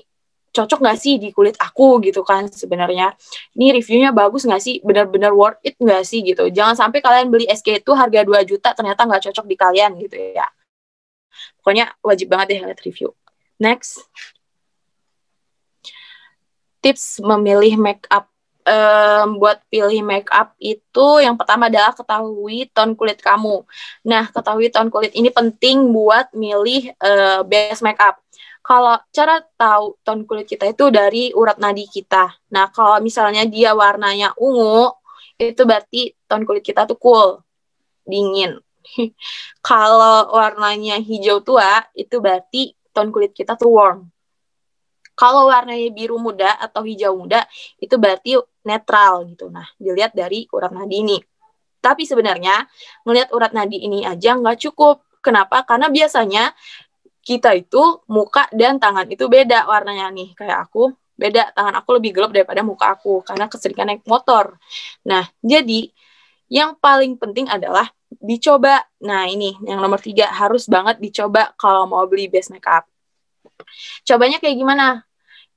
cocok nggak sih di kulit aku gitu kan sebenarnya. Ini reviewnya bagus nggak sih? Benar-benar worth it nggak sih gitu. Jangan sampai kalian beli SK itu harga 2 juta ternyata nggak cocok di kalian gitu ya. Pokoknya wajib banget deh ya lihat review. Next tips memilih make up um, buat pilih make up itu yang pertama adalah ketahui tone kulit kamu. Nah, ketahui tone kulit ini penting buat milih uh, eh, base make up. Kalau cara tahu tone kulit kita itu dari urat nadi kita. Nah, kalau misalnya dia warnanya ungu, itu berarti tone kulit kita tuh cool, dingin. kalau warnanya hijau tua, itu berarti tone kulit kita tuh warm. Kalau warnanya biru muda atau hijau muda, itu berarti netral gitu. Nah, dilihat dari urat nadi ini. Tapi sebenarnya melihat urat nadi ini aja nggak cukup. Kenapa? Karena biasanya kita itu muka dan tangan itu beda warnanya nih. Kayak aku beda tangan aku lebih gelap daripada muka aku karena keseringan naik motor. Nah, jadi yang paling penting adalah dicoba. Nah, ini yang nomor tiga harus banget dicoba kalau mau beli base makeup. Cobanya kayak gimana?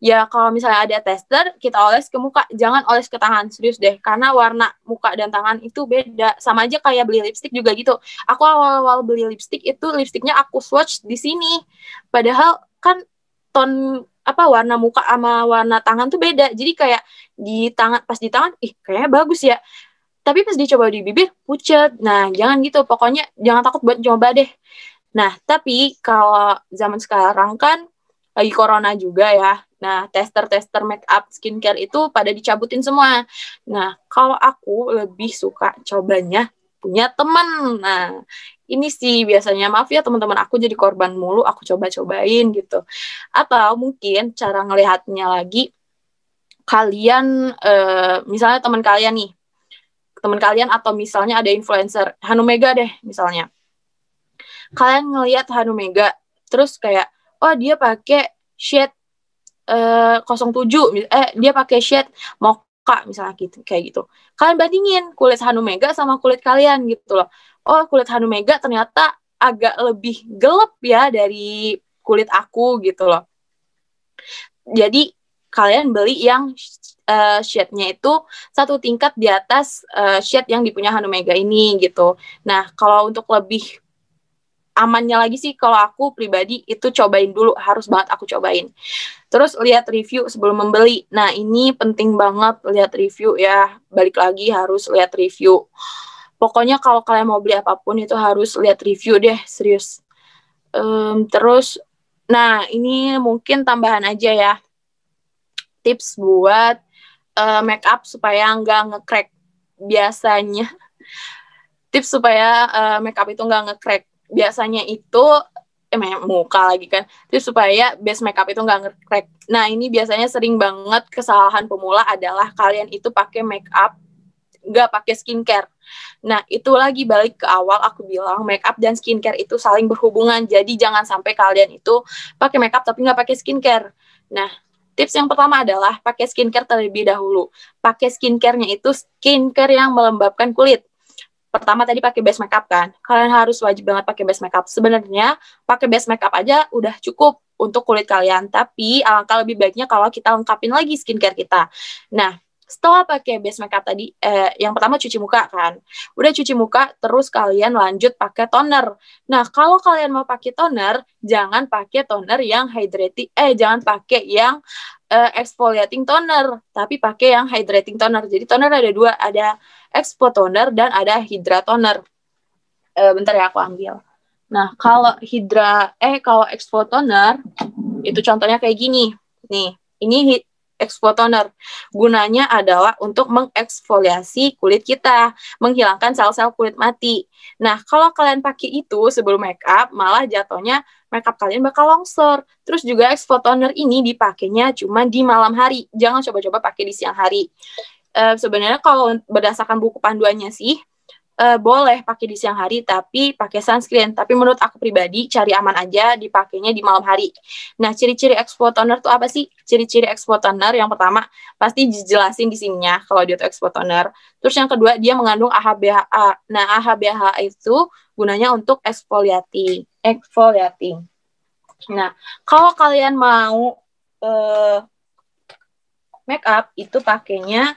ya kalau misalnya ada tester kita oles ke muka jangan oles ke tangan serius deh karena warna muka dan tangan itu beda sama aja kayak beli lipstick juga gitu aku awal-awal beli lipstick itu lipsticknya aku swatch di sini padahal kan ton apa warna muka sama warna tangan tuh beda jadi kayak di tangan pas di tangan ih kayaknya bagus ya tapi pas dicoba di bibir pucat nah jangan gitu pokoknya jangan takut buat coba deh nah tapi kalau zaman sekarang kan lagi corona juga ya Nah, tester-tester make up skincare itu pada dicabutin semua. Nah, kalau aku lebih suka cobanya punya teman. Nah, ini sih biasanya maaf ya teman-teman aku jadi korban mulu, aku coba-cobain gitu. Atau mungkin cara ngelihatnya lagi kalian e, misalnya teman kalian nih. Teman kalian atau misalnya ada influencer Hanumega deh misalnya. Kalian ngelihat Hanumega terus kayak oh dia pakai shade 07 eh, eh dia pakai shade mocha misalnya gitu kayak gitu. Kalian bandingin kulit Hanumega sama kulit kalian gitu loh. Oh, kulit Hanumega ternyata agak lebih gelap ya dari kulit aku gitu loh. Jadi kalian beli yang uh, shade-nya itu satu tingkat di atas uh, shade yang dipunya Hanumega ini gitu. Nah, kalau untuk lebih amannya lagi sih kalau aku pribadi itu cobain dulu harus banget aku cobain. Terus lihat review sebelum membeli. Nah, ini penting banget lihat review ya. Balik lagi harus lihat review. Pokoknya kalau kalian mau beli apapun itu harus lihat review deh, serius. Um, terus, nah ini mungkin tambahan aja ya. Tips buat uh, make up supaya nggak ngecrack biasanya. Tips supaya uh, make up itu nggak ngecrack. Biasanya itu eh muka lagi kan terus supaya base makeup itu nggak ngerek nah ini biasanya sering banget kesalahan pemula adalah kalian itu pakai makeup nggak pakai skincare nah itu lagi balik ke awal aku bilang makeup dan skincare itu saling berhubungan jadi jangan sampai kalian itu pakai makeup tapi nggak pakai skincare nah Tips yang pertama adalah pakai skincare terlebih dahulu. Pakai skincarenya itu skincare yang melembabkan kulit pertama tadi pakai base makeup kan kalian harus wajib banget pakai base makeup sebenarnya pakai base makeup aja udah cukup untuk kulit kalian tapi alangkah lebih baiknya kalau kita lengkapin lagi skincare kita nah setelah pakai base makeup tadi eh, yang pertama cuci muka kan udah cuci muka terus kalian lanjut pakai toner nah kalau kalian mau pakai toner jangan pakai toner yang hydrating eh jangan pakai yang uh, exfoliating toner, tapi pakai yang hydrating toner. Jadi toner ada dua, ada expo toner dan ada hydra toner. Uh, bentar ya aku ambil. Nah, kalau hydra eh kalau expo toner itu contohnya kayak gini. Nih, ini expo toner. Gunanya adalah untuk mengeksfoliasi kulit kita, menghilangkan sel-sel kulit mati. Nah, kalau kalian pakai itu sebelum make up malah jatuhnya makeup kalian bakal longsor. Terus juga exfoliate toner ini dipakainya cuma di malam hari. Jangan coba-coba pakai di siang hari. Uh, sebenarnya kalau berdasarkan buku panduannya sih uh, boleh pakai di siang hari tapi pakai sunscreen. Tapi menurut aku pribadi cari aman aja dipakainya di malam hari. Nah, ciri-ciri exfoliate toner itu apa sih? Ciri-ciri exfoliate toner yang pertama pasti dijelasin di sininya kalau dia itu exfoliate toner. Terus yang kedua dia mengandung AHBHA. Nah, AHBHA itu gunanya untuk eksfoliating exfoliating. Nah, kalau kalian mau uh, make up itu pakainya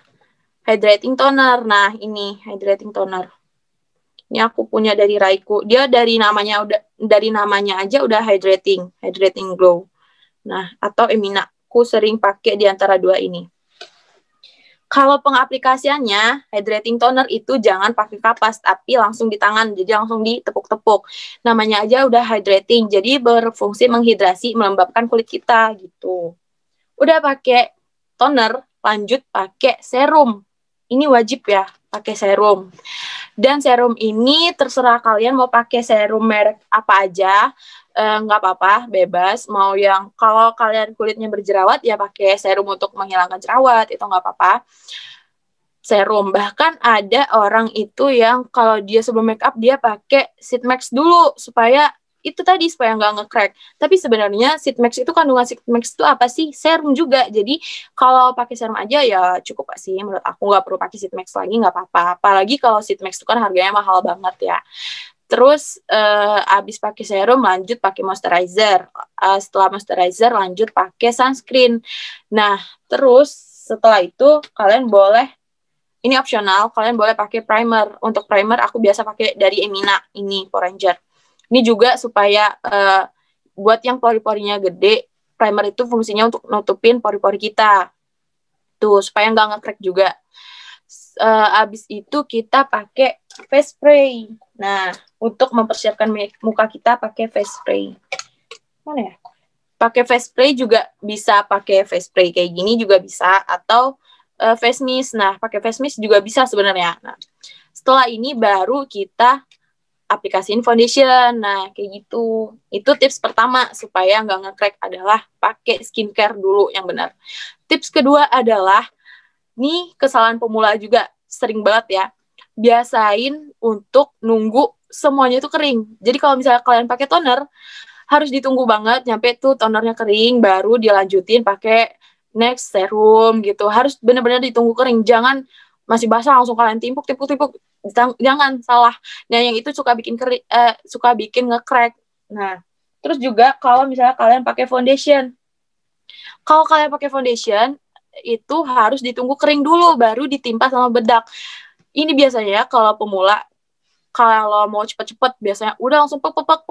hydrating toner. Nah, ini hydrating toner. Ini aku punya dari Raiku. Dia dari namanya udah dari namanya aja udah hydrating, hydrating glow. Nah, atau Emina. Aku sering pakai di antara dua ini. Kalau pengaplikasiannya, hydrating toner itu jangan pakai kapas, tapi langsung di tangan, jadi langsung ditepuk-tepuk. Namanya aja udah hydrating, jadi berfungsi menghidrasi, melembabkan kulit kita gitu. Udah pakai toner, lanjut pakai serum. Ini wajib ya, pakai serum. Dan serum ini terserah kalian mau pakai serum merek apa aja, Eh, nggak uh, apa-apa bebas mau yang kalau kalian kulitnya berjerawat ya pakai serum untuk menghilangkan jerawat itu nggak apa-apa serum bahkan ada orang itu yang kalau dia sebelum make up dia pakai sheet max dulu supaya itu tadi supaya nggak ngecrack. Tapi sebenarnya sheet max itu kandungan sheet max itu apa sih? Serum juga. Jadi kalau pakai serum aja ya cukup sih menurut aku nggak perlu pakai sheet max lagi nggak apa-apa. Apalagi kalau sheet max itu kan harganya mahal banget ya. Terus uh, abis pakai serum lanjut pakai moisturizer. Uh, setelah moisturizer lanjut pakai sunscreen. Nah, terus setelah itu kalian boleh ini opsional, kalian boleh pakai primer. Untuk primer aku biasa pakai dari Emina ini Poranger. Ini juga supaya uh, buat yang pori-porinya gede, primer itu fungsinya untuk nutupin pori-pori kita. Tuh, supaya nggak ngekrek juga. Uh, abis itu kita pakai face spray. Nah, untuk mempersiapkan muka kita pakai face spray. Mana ya? Pakai face spray juga bisa pakai face spray kayak gini juga bisa atau uh, face mist. Nah, pakai face mist juga bisa sebenarnya. Nah, setelah ini baru kita aplikasiin foundation. Nah, kayak gitu. Itu tips pertama supaya nggak ngecrack adalah pakai skincare dulu yang benar. Tips kedua adalah nih kesalahan pemula juga sering banget ya biasain untuk nunggu semuanya itu kering. Jadi kalau misalnya kalian pakai toner, harus ditunggu banget nyampe tuh tonernya kering, baru dilanjutin pakai next serum gitu. Harus benar-benar ditunggu kering. Jangan masih basah langsung kalian timpuk timpuk timpuk jangan salah nah yang itu suka bikin keri, eh, suka bikin ngecrack nah terus juga kalau misalnya kalian pakai foundation kalau kalian pakai foundation itu harus ditunggu kering dulu baru ditimpa sama bedak ini biasanya ya kalau pemula kalau mau cepet-cepet biasanya udah langsung pek pek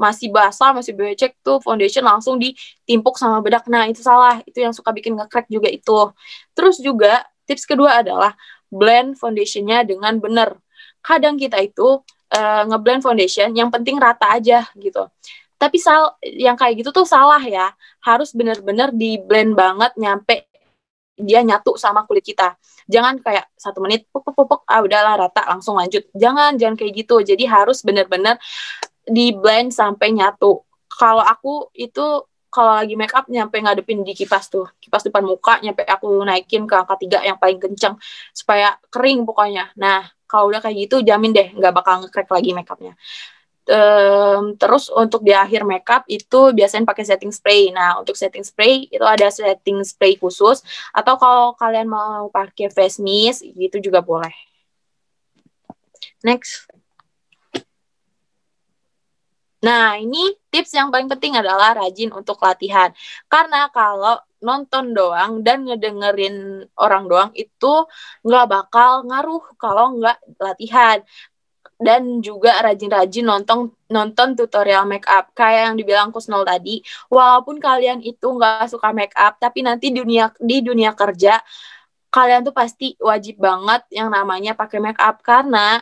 masih basah masih becek tuh foundation langsung ditimpuk sama bedak nah itu salah itu yang suka bikin ngekrek juga itu terus juga tips kedua adalah blend foundationnya dengan benar kadang kita itu uh, ngeblend foundation yang penting rata aja gitu tapi sal yang kayak gitu tuh salah ya harus benar-benar di blend banget nyampe dia nyatu sama kulit kita. Jangan kayak satu menit, puk, puk, puk, ah udahlah rata, langsung lanjut. Jangan, jangan kayak gitu. Jadi harus benar-benar di blend sampai nyatu. Kalau aku itu kalau lagi make up nyampe ngadepin di kipas tuh kipas depan muka nyampe aku naikin ke angka tiga yang paling kenceng supaya kering pokoknya nah kalau udah kayak gitu jamin deh nggak bakal ngekrek lagi make Um, terus untuk di akhir makeup itu biasanya pakai setting spray. Nah, untuk setting spray itu ada setting spray khusus atau kalau kalian mau pakai face mist itu juga boleh. Next. Nah, ini tips yang paling penting adalah rajin untuk latihan. Karena kalau nonton doang dan ngedengerin orang doang itu nggak bakal ngaruh kalau nggak latihan dan juga rajin-rajin nonton nonton tutorial make up kayak yang dibilang Kusnol tadi walaupun kalian itu nggak suka make up tapi nanti dunia di dunia kerja kalian tuh pasti wajib banget yang namanya pakai make up karena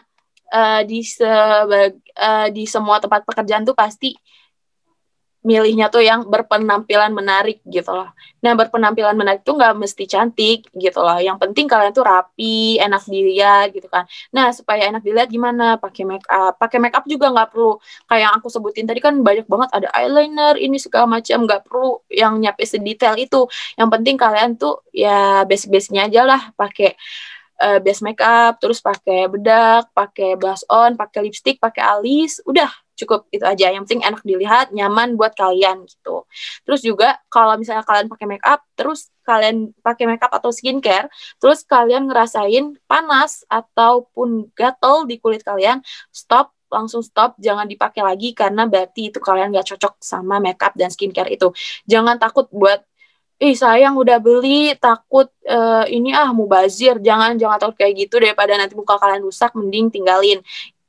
uh, di sebag, uh, di semua tempat pekerjaan tuh pasti milihnya tuh yang berpenampilan menarik gitu loh. Nah berpenampilan menarik tuh nggak mesti cantik gitu loh. Yang penting kalian tuh rapi, enak dilihat gitu kan. Nah supaya enak dilihat gimana? Pakai make up. Pakai make up juga nggak perlu kayak yang aku sebutin tadi kan banyak banget ada eyeliner ini segala macam nggak perlu yang nyape sedetail itu. Yang penting kalian tuh ya basic-basicnya aja lah pakai uh, base makeup, terus pakai bedak, pakai blush on, pakai lipstick, pakai alis, udah cukup itu aja yang penting enak dilihat nyaman buat kalian gitu terus juga kalau misalnya kalian pakai make up terus kalian pakai make up atau skincare, terus kalian ngerasain panas ataupun gatel di kulit kalian, stop langsung stop, jangan dipakai lagi karena berarti itu kalian gak cocok sama makeup dan skincare itu. Jangan takut buat ih sayang udah beli takut uh, ini ah mubazir jangan jangan takut kayak gitu daripada nanti muka kalian rusak mending tinggalin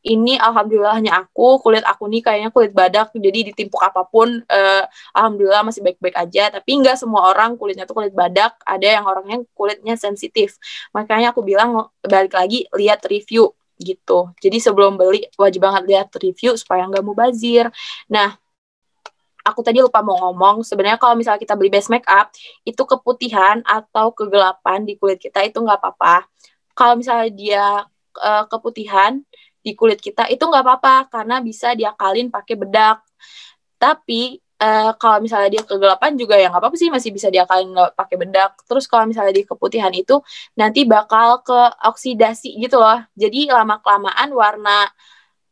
ini alhamdulillahnya aku kulit aku nih kayaknya kulit badak jadi ditimpuk apapun uh, alhamdulillah masih baik-baik aja tapi nggak semua orang kulitnya tuh kulit badak ada yang orangnya kulitnya sensitif makanya aku bilang balik lagi lihat review gitu jadi sebelum beli wajib banget lihat review supaya nggak mau bazir nah aku tadi lupa mau ngomong sebenarnya kalau misalnya kita beli base makeup itu keputihan atau kegelapan di kulit kita itu nggak apa-apa kalau misalnya dia uh, keputihan di kulit kita itu nggak apa-apa karena bisa diakalin pakai bedak. Tapi uh, kalau misalnya dia kegelapan juga ya nggak apa-apa sih masih bisa diakalin pakai bedak. Terus kalau misalnya di keputihan itu nanti bakal ke oksidasi gitu loh. Jadi lama kelamaan warna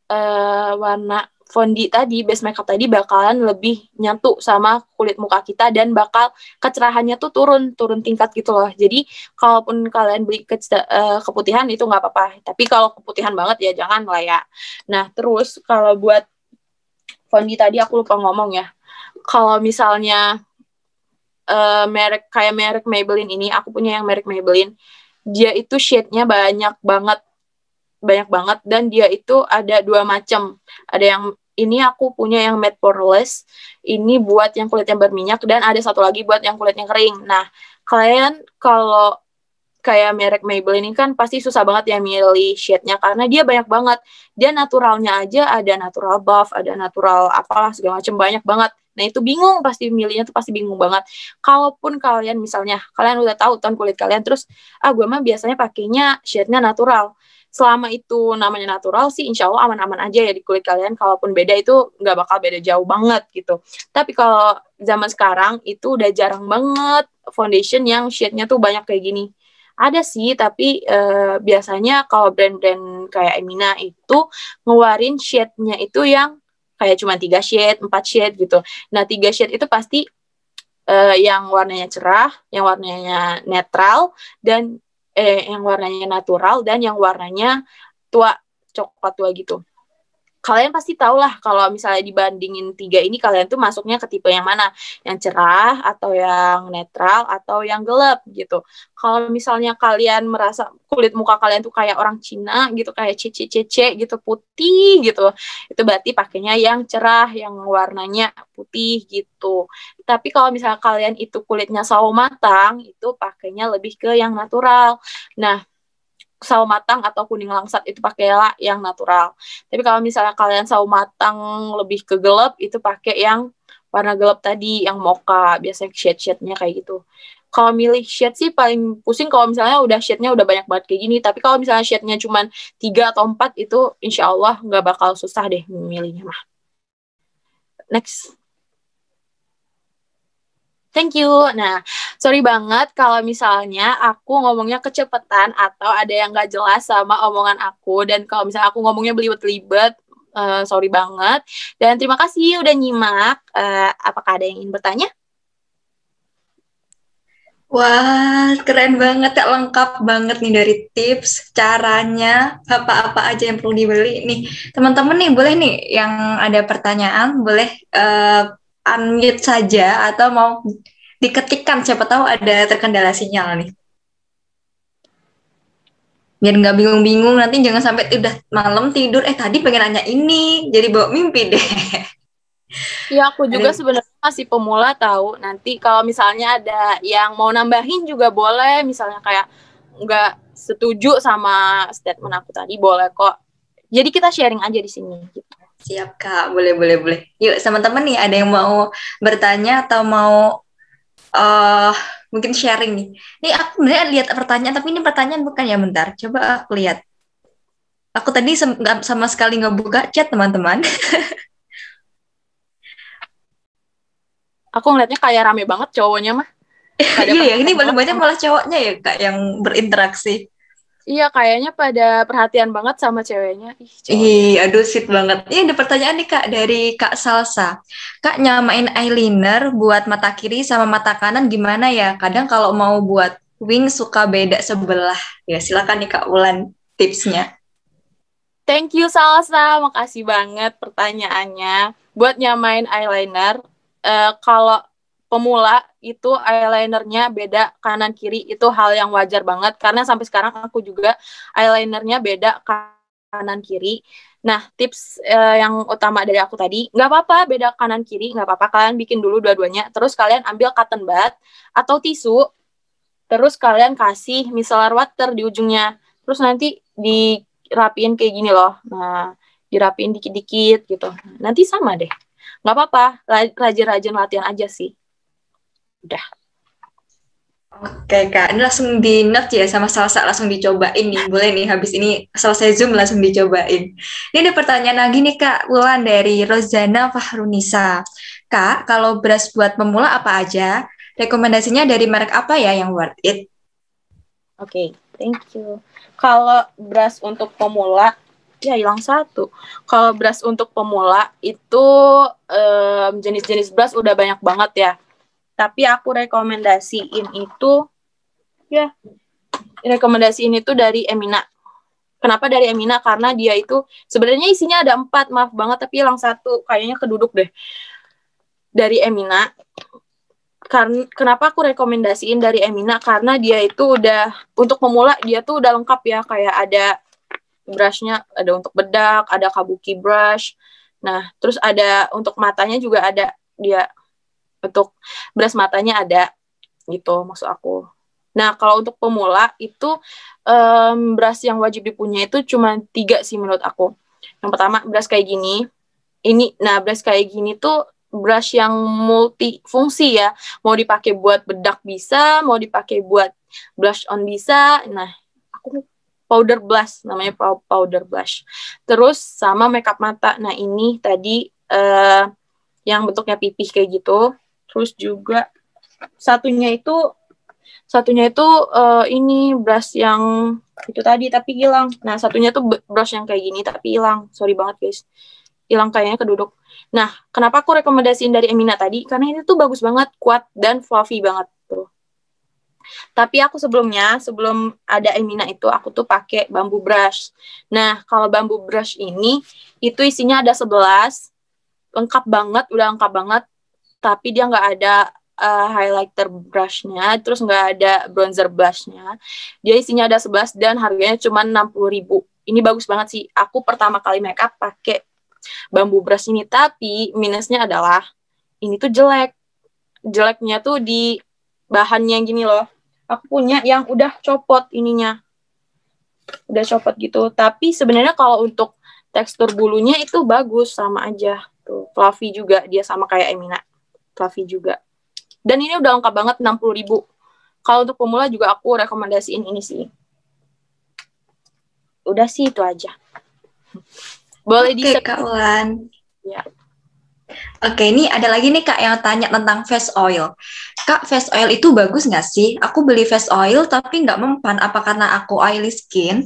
uh, warna Fondi tadi, base makeup tadi bakalan lebih nyatu sama kulit muka kita dan bakal kecerahannya tuh turun, turun tingkat gitu loh. Jadi kalaupun kalian beli ke, uh, eh, keputihan itu nggak apa-apa. Tapi kalau keputihan banget ya jangan lah ya. Nah terus kalau buat Fondi tadi aku lupa ngomong ya. Kalau misalnya uh, merek kayak merek Maybelline ini, aku punya yang merek Maybelline. Dia itu shade-nya banyak banget banyak banget dan dia itu ada dua macam. Ada yang ini aku punya yang matte poreless, ini buat yang kulitnya berminyak dan ada satu lagi buat yang kulitnya kering. Nah, kalian kalau kayak merek Maybelline ini kan pasti susah banget ya milih shade-nya karena dia banyak banget. Dia naturalnya aja ada natural buff, ada natural apalah segala macam banyak banget. Nah, itu bingung pasti milihnya tuh pasti bingung banget. Kalaupun kalian misalnya kalian udah tahu tone kulit kalian terus ah gue mah biasanya pakainya shade-nya natural selama itu namanya natural sih insya Allah aman-aman aja ya di kulit kalian kalaupun beda itu nggak bakal beda jauh banget gitu tapi kalau zaman sekarang itu udah jarang banget foundation yang shade-nya tuh banyak kayak gini ada sih tapi uh, biasanya kalau brand-brand kayak Emina itu ngeluarin shade-nya itu yang kayak cuma tiga shade, empat shade gitu. Nah, tiga shade itu pasti uh, yang warnanya cerah, yang warnanya netral, dan eh yang warnanya natural dan yang warnanya tua coklat tua gitu kalian pasti tau lah kalau misalnya dibandingin tiga ini kalian tuh masuknya ke tipe yang mana yang cerah atau yang netral atau yang gelap gitu kalau misalnya kalian merasa kulit muka kalian tuh kayak orang Cina gitu kayak cece cece gitu putih gitu itu berarti pakainya yang cerah yang warnanya putih gitu tapi kalau misalnya kalian itu kulitnya sawo matang itu pakainya lebih ke yang natural nah sawo matang atau kuning langsat itu pakailah yang natural. Tapi kalau misalnya kalian sawo matang lebih ke gelap itu pakai yang warna gelap tadi yang mocha biasanya shade-shade-nya kayak gitu. Kalau milih shade sih paling pusing kalau misalnya udah shade-nya udah banyak banget kayak gini. Tapi kalau misalnya shade-nya cuma tiga atau empat itu insya Allah nggak bakal susah deh memilihnya mah. Next. Thank you. Nah, sorry banget kalau misalnya aku ngomongnya kecepetan atau ada yang gak jelas sama omongan aku. Dan kalau misalnya aku ngomongnya belibet-libet, uh, sorry banget. Dan terima kasih ya udah nyimak. Uh, apakah ada yang ingin bertanya? Wah, keren banget ya, lengkap banget nih dari tips, caranya, apa-apa aja yang perlu dibeli. Nih, teman-teman nih boleh nih yang ada pertanyaan, boleh uh, unmute saja atau mau diketikkan siapa tahu ada terkendala sinyal nih biar nggak bingung-bingung nanti jangan sampai udah malam tidur eh tadi pengen nanya ini jadi bawa mimpi deh ya aku juga sebenarnya masih pemula tahu nanti kalau misalnya ada yang mau nambahin juga boleh misalnya kayak nggak setuju sama statement aku tadi boleh kok jadi kita sharing aja di sini gitu Siap Kak, boleh boleh boleh. Yuk teman-teman nih ada yang mau bertanya atau mau uh, mungkin sharing nih. Nih aku sebenarnya lihat pertanyaan tapi ini pertanyaan bukan ya bentar. Coba aku lihat. Aku tadi sem sama sekali nggak buka chat teman-teman. aku ngeliatnya kayak rame banget cowoknya mah. Iya ya, ini boleh banyak malah cowoknya ya kak yang berinteraksi. Iya, kayaknya pada perhatian banget sama ceweknya. Ih, aduh sip banget. Ini ada pertanyaan nih Kak dari Kak Salsa. Kak nyamain eyeliner buat mata kiri sama mata kanan gimana ya? Kadang kalau mau buat wing suka beda sebelah. Ya, silakan nih Kak Ulan tipsnya. Thank you Salsa, makasih banget pertanyaannya. Buat nyamain eyeliner, uh, kalau pemula itu eyelinernya beda kanan kiri itu hal yang wajar banget karena sampai sekarang aku juga eyelinernya beda kanan kiri. Nah tips uh, yang utama dari aku tadi nggak apa-apa beda kanan kiri nggak apa-apa kalian bikin dulu dua-duanya terus kalian ambil cotton bud atau tisu terus kalian kasih micellar water di ujungnya terus nanti dirapiin kayak gini loh. Nah dirapiin dikit-dikit gitu nanti sama deh nggak apa-apa rajin-rajin latihan aja sih udah Oke kak, ini langsung di note ya sama salsa langsung dicobain nih, boleh nih habis ini selesai zoom langsung dicobain. Ini ada pertanyaan lagi nih kak, ulan dari Rozana Fahrunisa. Kak, kalau beras buat pemula apa aja? Rekomendasinya dari merek apa ya yang worth it? Oke, okay, thank you. Kalau beras untuk pemula, ya hilang satu. Kalau beras untuk pemula itu jenis-jenis um, jenis -jenis beras udah banyak banget ya tapi aku rekomendasiin itu ya rekomendasiin itu dari Emina Kenapa dari Emina? Karena dia itu sebenarnya isinya ada empat, maaf banget, tapi hilang satu, kayaknya keduduk deh. Dari Emina, karena kenapa aku rekomendasiin dari Emina karena dia itu udah untuk pemula dia tuh udah lengkap ya kayak ada brushnya ada untuk bedak ada kabuki brush nah terus ada untuk matanya juga ada dia untuk beras matanya ada gitu maksud aku. Nah, kalau untuk pemula itu um, beras yang wajib dipunya itu cuma tiga sih menurut aku. Yang pertama beras kayak gini. Ini, nah beras kayak gini tuh brush yang multifungsi ya. Mau dipakai buat bedak bisa, mau dipakai buat blush on bisa. Nah, aku powder blush namanya powder blush. Terus sama makeup mata. Nah, ini tadi uh, yang bentuknya pipih kayak gitu terus juga satunya itu satunya itu uh, ini brush yang itu tadi tapi hilang nah satunya tuh brush yang kayak gini tapi hilang sorry banget guys hilang kayaknya keduduk nah kenapa aku rekomendasiin dari Emina tadi karena ini tuh bagus banget kuat dan fluffy banget tuh tapi aku sebelumnya sebelum ada Emina itu aku tuh pakai bambu brush nah kalau bambu brush ini itu isinya ada 11 lengkap banget udah lengkap banget tapi dia nggak ada uh, highlighter brushnya, terus nggak ada bronzer blushnya. Dia isinya ada 11 dan harganya cuma 60 ribu. Ini bagus banget sih. Aku pertama kali makeup pakai bambu brush ini, tapi minusnya adalah ini tuh jelek. Jeleknya tuh di bahannya gini loh. Aku punya yang udah copot ininya. Udah copot gitu. Tapi sebenarnya kalau untuk tekstur bulunya itu bagus sama aja. Tuh, fluffy juga dia sama kayak Emina. Fluffy juga. Dan ini udah lengkap banget 60 ribu. Kalau untuk pemula juga aku rekomendasiin ini sih. Udah sih itu aja. Boleh di Oke, Kak Wan. Ya. Oke, ini ada lagi nih Kak yang tanya tentang face oil. Kak, face oil itu bagus nggak sih? Aku beli face oil tapi nggak mempan. Apa karena aku oily skin?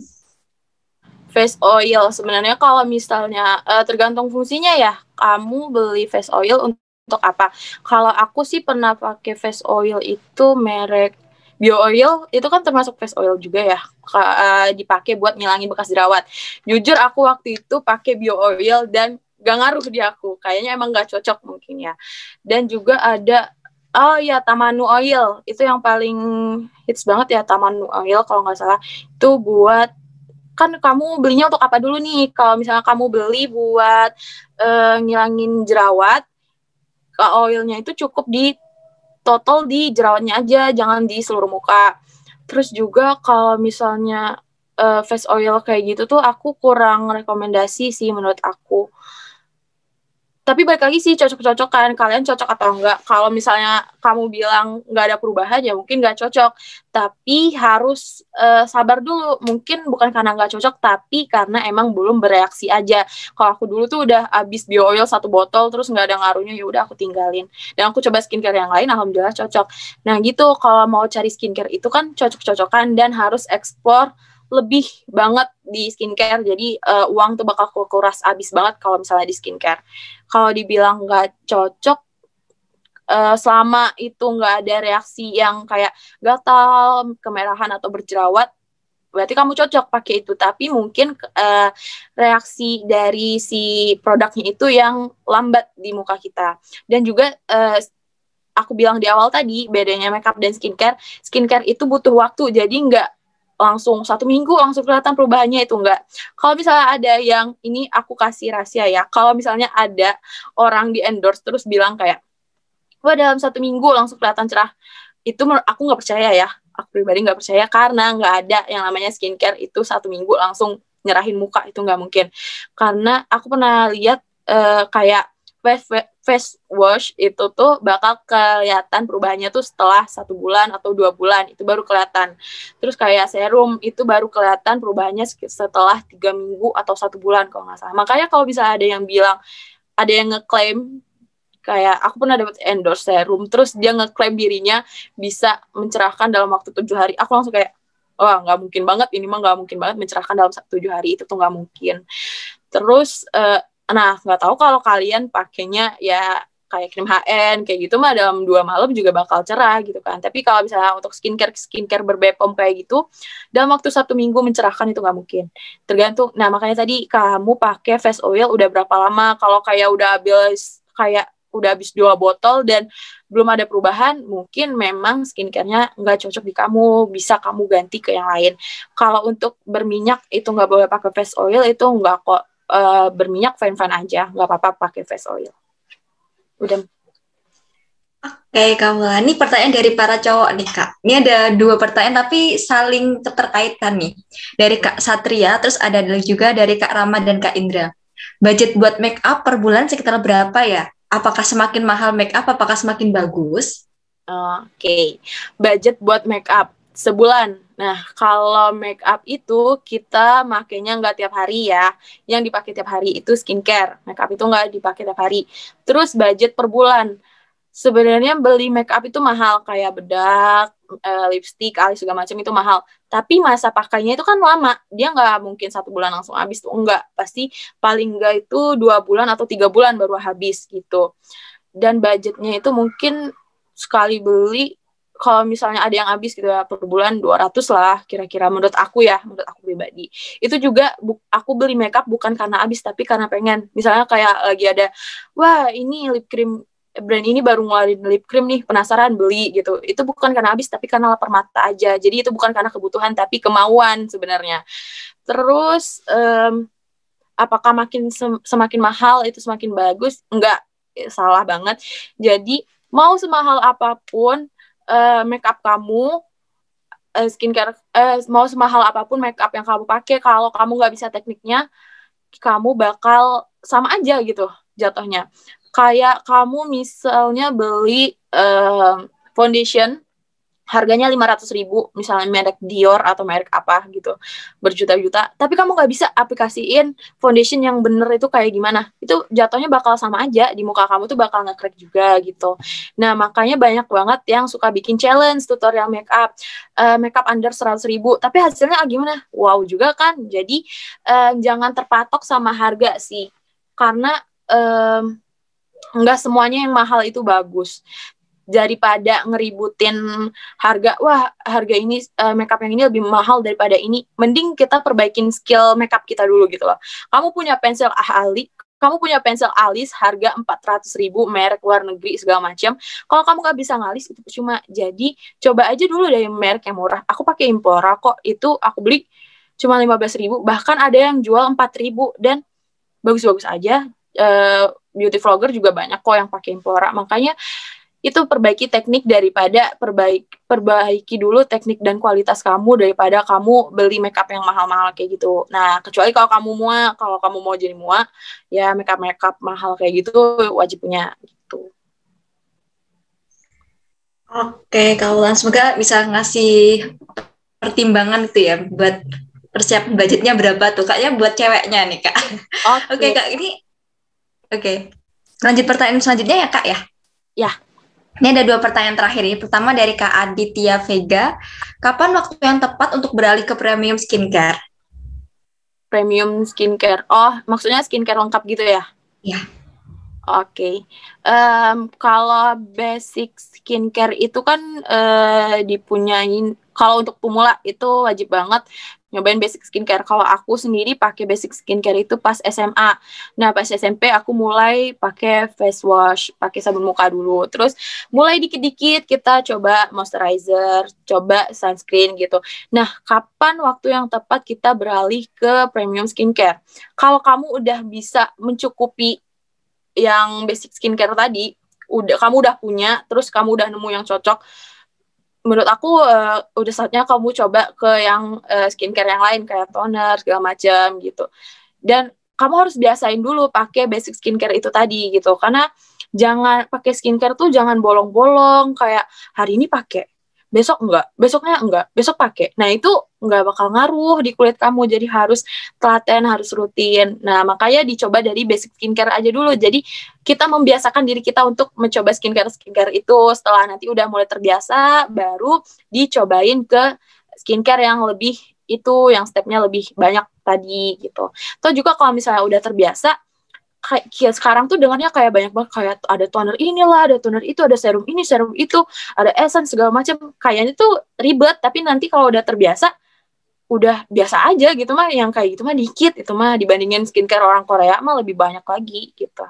Face oil sebenarnya kalau misalnya uh, tergantung fungsinya ya. Kamu beli face oil untuk untuk apa kalau aku sih pernah pakai face oil itu merek bio oil itu kan termasuk face oil juga ya eh, dipakai buat ngilangin bekas jerawat jujur aku waktu itu pakai bio oil dan gak ngaruh di aku kayaknya emang gak cocok mungkin ya dan juga ada oh ya tamanu oil itu yang paling hits banget ya tamanu oil kalau nggak salah itu buat kan kamu belinya untuk apa dulu nih kalau misalnya kamu beli buat uh, ngilangin jerawat oilnya itu cukup di total di jerawatnya aja, jangan di seluruh muka. Terus juga kalau misalnya uh, face oil kayak gitu tuh aku kurang rekomendasi sih menurut aku tapi balik lagi sih cocok-cocokan kalian cocok atau enggak kalau misalnya kamu bilang nggak ada perubahan ya mungkin nggak cocok tapi harus uh, sabar dulu mungkin bukan karena nggak cocok tapi karena emang belum bereaksi aja kalau aku dulu tuh udah abis bio oil satu botol terus nggak ada ngaruhnya ya udah aku tinggalin dan aku coba skincare yang lain alhamdulillah cocok nah gitu kalau mau cari skincare itu kan cocok-cocokan dan harus explore lebih banget di skincare jadi uh, uang tuh bakal kuras abis banget kalau misalnya di skincare kalau dibilang nggak cocok uh, selama itu nggak ada reaksi yang kayak gatal kemerahan atau berjerawat berarti kamu cocok pakai itu tapi mungkin uh, reaksi dari si produknya itu yang lambat di muka kita dan juga uh, aku bilang di awal tadi bedanya makeup dan skincare skincare itu butuh waktu jadi nggak langsung satu minggu langsung kelihatan perubahannya itu enggak. Kalau misalnya ada yang ini aku kasih rahasia ya. Kalau misalnya ada orang di endorse terus bilang kayak wah dalam satu minggu langsung kelihatan cerah. Itu aku nggak percaya ya. Aku pribadi nggak percaya karena nggak ada yang namanya skincare itu satu minggu langsung nyerahin muka itu nggak mungkin. Karena aku pernah lihat uh, kayak face face wash itu tuh bakal kelihatan perubahannya tuh setelah satu bulan atau dua bulan itu baru kelihatan terus kayak serum itu baru kelihatan perubahannya setelah tiga minggu atau satu bulan kalau nggak salah makanya kalau bisa ada yang bilang ada yang ngeklaim kayak aku pernah dapat endorse serum terus dia ngeklaim dirinya bisa mencerahkan dalam waktu tujuh hari aku langsung kayak wah oh, nggak mungkin banget ini mah nggak mungkin banget mencerahkan dalam tujuh hari itu tuh nggak mungkin terus uh, Nah, nggak tahu kalau kalian pakainya ya kayak krim HN kayak gitu mah dalam dua malam juga bakal cerah gitu kan. Tapi kalau misalnya untuk skincare skincare berbepom kayak gitu dalam waktu satu minggu mencerahkan itu nggak mungkin. Tergantung. Nah makanya tadi kamu pakai face oil udah berapa lama? Kalau kayak udah habis kayak udah habis dua botol dan belum ada perubahan, mungkin memang skincarenya nggak cocok di kamu, bisa kamu ganti ke yang lain. Kalau untuk berminyak itu nggak boleh pakai face oil, itu nggak kok Eh, berminyak fine fine aja nggak apa-apa pakai face oil udah Oke, okay, Kamila. Ini pertanyaan dari para cowok nih, Kak. Ini ada dua pertanyaan tapi saling keterkaitan nih. Dari Kak Satria, terus ada juga dari Kak Rama dan Kak Indra. Budget buat make up per bulan sekitar berapa ya? Apakah semakin mahal make up, apakah semakin bagus? Oke, okay. budget buat make up sebulan Nah, kalau make up itu kita makainya nggak tiap hari ya. Yang dipakai tiap hari itu skincare. Make up itu nggak dipakai tiap hari. Terus budget per bulan. Sebenarnya beli make up itu mahal kayak bedak, uh, lipstick, alis segala macam itu mahal. Tapi masa pakainya itu kan lama. Dia nggak mungkin satu bulan langsung habis tuh enggak. Pasti paling enggak itu dua bulan atau tiga bulan baru habis gitu. Dan budgetnya itu mungkin sekali beli kalau misalnya ada yang habis gitu ya, per bulan 200 lah kira-kira menurut aku ya menurut aku pribadi itu juga aku beli makeup bukan karena habis tapi karena pengen misalnya kayak lagi ada wah ini lip cream brand ini baru ngeluarin lip cream nih penasaran beli gitu itu bukan karena habis tapi karena lapar mata aja jadi itu bukan karena kebutuhan tapi kemauan sebenarnya terus um, apakah makin sem semakin mahal itu semakin bagus enggak eh, salah banget jadi mau semahal apapun uh, makeup kamu uh, skincare uh, mau semahal apapun makeup yang kamu pakai kalau kamu nggak bisa tekniknya kamu bakal sama aja gitu jatuhnya kayak kamu misalnya beli uh, foundation harganya 500 ribu misalnya merek Dior atau merek apa gitu berjuta-juta tapi kamu nggak bisa aplikasiin foundation yang bener itu kayak gimana itu jatuhnya bakal sama aja di muka kamu tuh bakal nge-crack juga gitu nah makanya banyak banget yang suka bikin challenge tutorial makeup uh, makeup under 100 ribu tapi hasilnya ah, gimana wow juga kan jadi uh, jangan terpatok sama harga sih karena um, nggak semuanya yang mahal itu bagus daripada ngeributin harga wah harga ini uh, makeup yang ini lebih mahal daripada ini mending kita perbaikin skill makeup kita dulu gitu loh kamu punya pensil ahli kamu punya pensil alis harga 400 ribu merek luar negeri segala macam kalau kamu nggak bisa ngalis itu cuma jadi coba aja dulu dari merek yang murah aku pakai impora kok itu aku beli cuma 15 ribu bahkan ada yang jual 4 ribu dan bagus-bagus aja uh, beauty vlogger juga banyak kok yang pakai impora makanya itu perbaiki teknik daripada perbaik perbaiki dulu teknik dan kualitas kamu daripada kamu beli makeup yang mahal-mahal kayak gitu. Nah, kecuali kalau kamu mua, kalau kamu mau jadi mua, ya makeup makeup mahal kayak gitu wajib punya gitu. Oke, kalau semoga bisa ngasih pertimbangan gitu ya buat persiapan budgetnya berapa tuh kayaknya buat ceweknya nih kak. Oke okay. okay, kak ini oke okay. lanjut pertanyaan selanjutnya ya kak ya. Ya. Ini ada dua pertanyaan terakhir ini. Pertama dari Kak Aditya Vega. Kapan waktu yang tepat untuk beralih ke premium skincare? Premium skincare. Oh, maksudnya skincare lengkap gitu ya? Iya. Oke. Okay. Um, kalau basic skincare itu kan uh, eh, dipunyain kalau untuk pemula itu wajib banget nyobain basic skincare. Kalau aku sendiri pakai basic skincare itu pas SMA. Nah, pas SMP aku mulai pakai face wash, pakai sabun muka dulu. Terus mulai dikit-dikit kita coba moisturizer, coba sunscreen gitu. Nah, kapan waktu yang tepat kita beralih ke premium skincare? Kalau kamu udah bisa mencukupi yang basic skincare tadi, udah kamu udah punya, terus kamu udah nemu yang cocok menurut aku uh, udah saatnya kamu coba ke yang uh, skincare yang lain kayak toner segala macam gitu dan kamu harus biasain dulu pakai basic skincare itu tadi gitu karena jangan pakai skincare tuh jangan bolong-bolong kayak hari ini pakai besok enggak besoknya enggak besok pakai nah itu nggak bakal ngaruh di kulit kamu jadi harus telaten harus rutin nah makanya dicoba dari basic skincare aja dulu jadi kita membiasakan diri kita untuk mencoba skincare skincare itu setelah nanti udah mulai terbiasa baru dicobain ke skincare yang lebih itu yang stepnya lebih banyak tadi gitu atau juga kalau misalnya udah terbiasa kayak sekarang tuh dengarnya kayak banyak banget kayak ada toner inilah, ada toner itu, ada serum ini, serum itu, ada essence segala macam. Kayaknya tuh ribet, tapi nanti kalau udah terbiasa udah biasa aja gitu mah yang kayak gitu mah dikit itu mah dibandingin skincare orang Korea mah lebih banyak lagi gitu.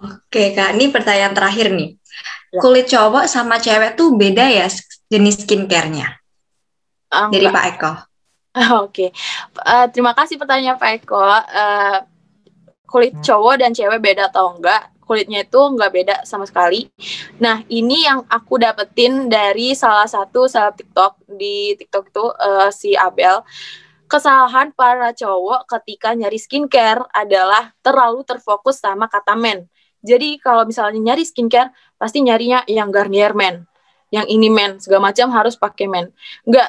Oke kak, ini pertanyaan terakhir nih. Ya. Kulit cowok sama cewek tuh beda ya jenis skincarenya? nya Um, Dari Pak Eko. Oke, okay. uh, eh, terima kasih pertanyaan Pak Eko. Uh, kulit hmm. cowok dan cewek beda atau enggak? kulitnya itu nggak beda sama sekali. Nah ini yang aku dapetin dari salah satu salah TikTok di TikTok itu uh, si Abel. Kesalahan para cowok ketika nyari skincare adalah terlalu terfokus sama kata men. Jadi kalau misalnya nyari skincare pasti nyarinya yang Garnier men, yang ini men, segala macam harus pakai men. Nggak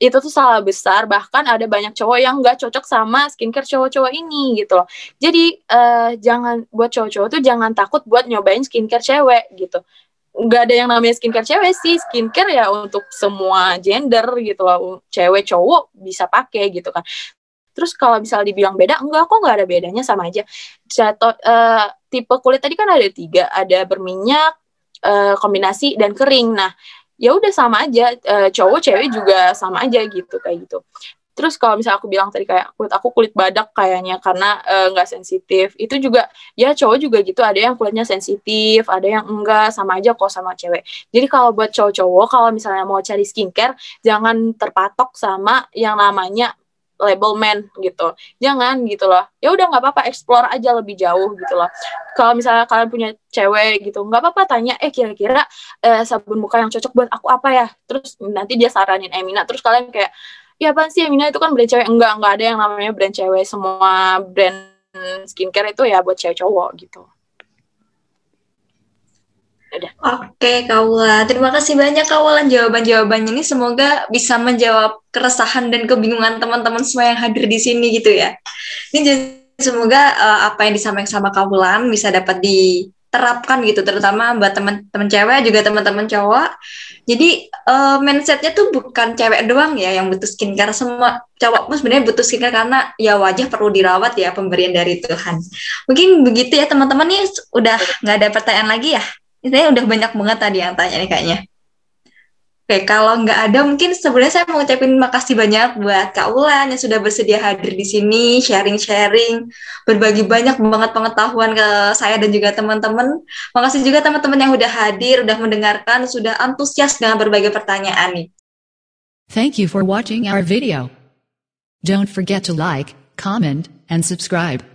itu tuh salah besar bahkan ada banyak cowok yang nggak cocok sama skincare cowok-cowok ini gitu loh jadi uh, jangan buat cowok-cowok tuh jangan takut buat nyobain skincare cewek gitu nggak ada yang namanya skincare cewek sih skincare ya untuk semua gender gitu loh cewek cowok bisa pakai gitu kan terus kalau misal dibilang beda enggak kok nggak ada bedanya sama aja Jatuh, eh, uh, tipe kulit tadi kan ada tiga ada berminyak uh, kombinasi dan kering nah ya udah sama aja uh, cowok cewek juga sama aja gitu kayak gitu terus kalau misalnya aku bilang tadi kayak kulit aku kulit badak kayaknya karena enggak eh, sensitif itu juga ya cowok juga gitu ada yang kulitnya sensitif ada yang enggak sama aja kok sama cewek jadi kalau buat cowok-cowok kalau misalnya mau cari skincare jangan terpatok sama yang namanya label man gitu jangan gitu loh ya udah nggak apa-apa explore aja lebih jauh gitu loh kalau misalnya kalian punya cewek gitu nggak apa-apa tanya eh kira-kira eh, sabun muka yang cocok buat aku apa ya terus nanti dia saranin Emina terus kalian kayak ya apa sih Emina itu kan brand cewek enggak enggak ada yang namanya brand cewek semua brand skincare itu ya buat cewek cowok gitu Udah. Oke, Kaula. Terima kasih banyak Kaulan jawaban-jawabannya ini semoga bisa menjawab keresahan dan kebingungan teman-teman semua yang hadir di sini gitu ya. Ini semoga uh, apa yang disampaikan sama Kaulan bisa dapat diterapkan gitu terutama buat teman-teman cewek juga teman-teman cowok. Jadi uh, mindsetnya tuh bukan cewek doang ya yang butuh skincare semua cowok pun sebenarnya butuh skincare karena ya wajah perlu dirawat ya pemberian dari Tuhan. Mungkin begitu ya teman-teman nih udah nggak ada pertanyaan lagi ya. Ini udah banyak banget tadi yang tanya nih kayaknya. Oke, kalau nggak ada mungkin sebenarnya saya mau ngucapin makasih banyak buat Kak Ulan yang sudah bersedia hadir di sini, sharing-sharing, berbagi banyak banget pengetahuan ke saya dan juga teman-teman. Makasih juga teman-teman yang sudah hadir, sudah mendengarkan, sudah antusias dengan berbagai pertanyaan nih. Thank you for watching our video. Don't forget to like, comment, and subscribe.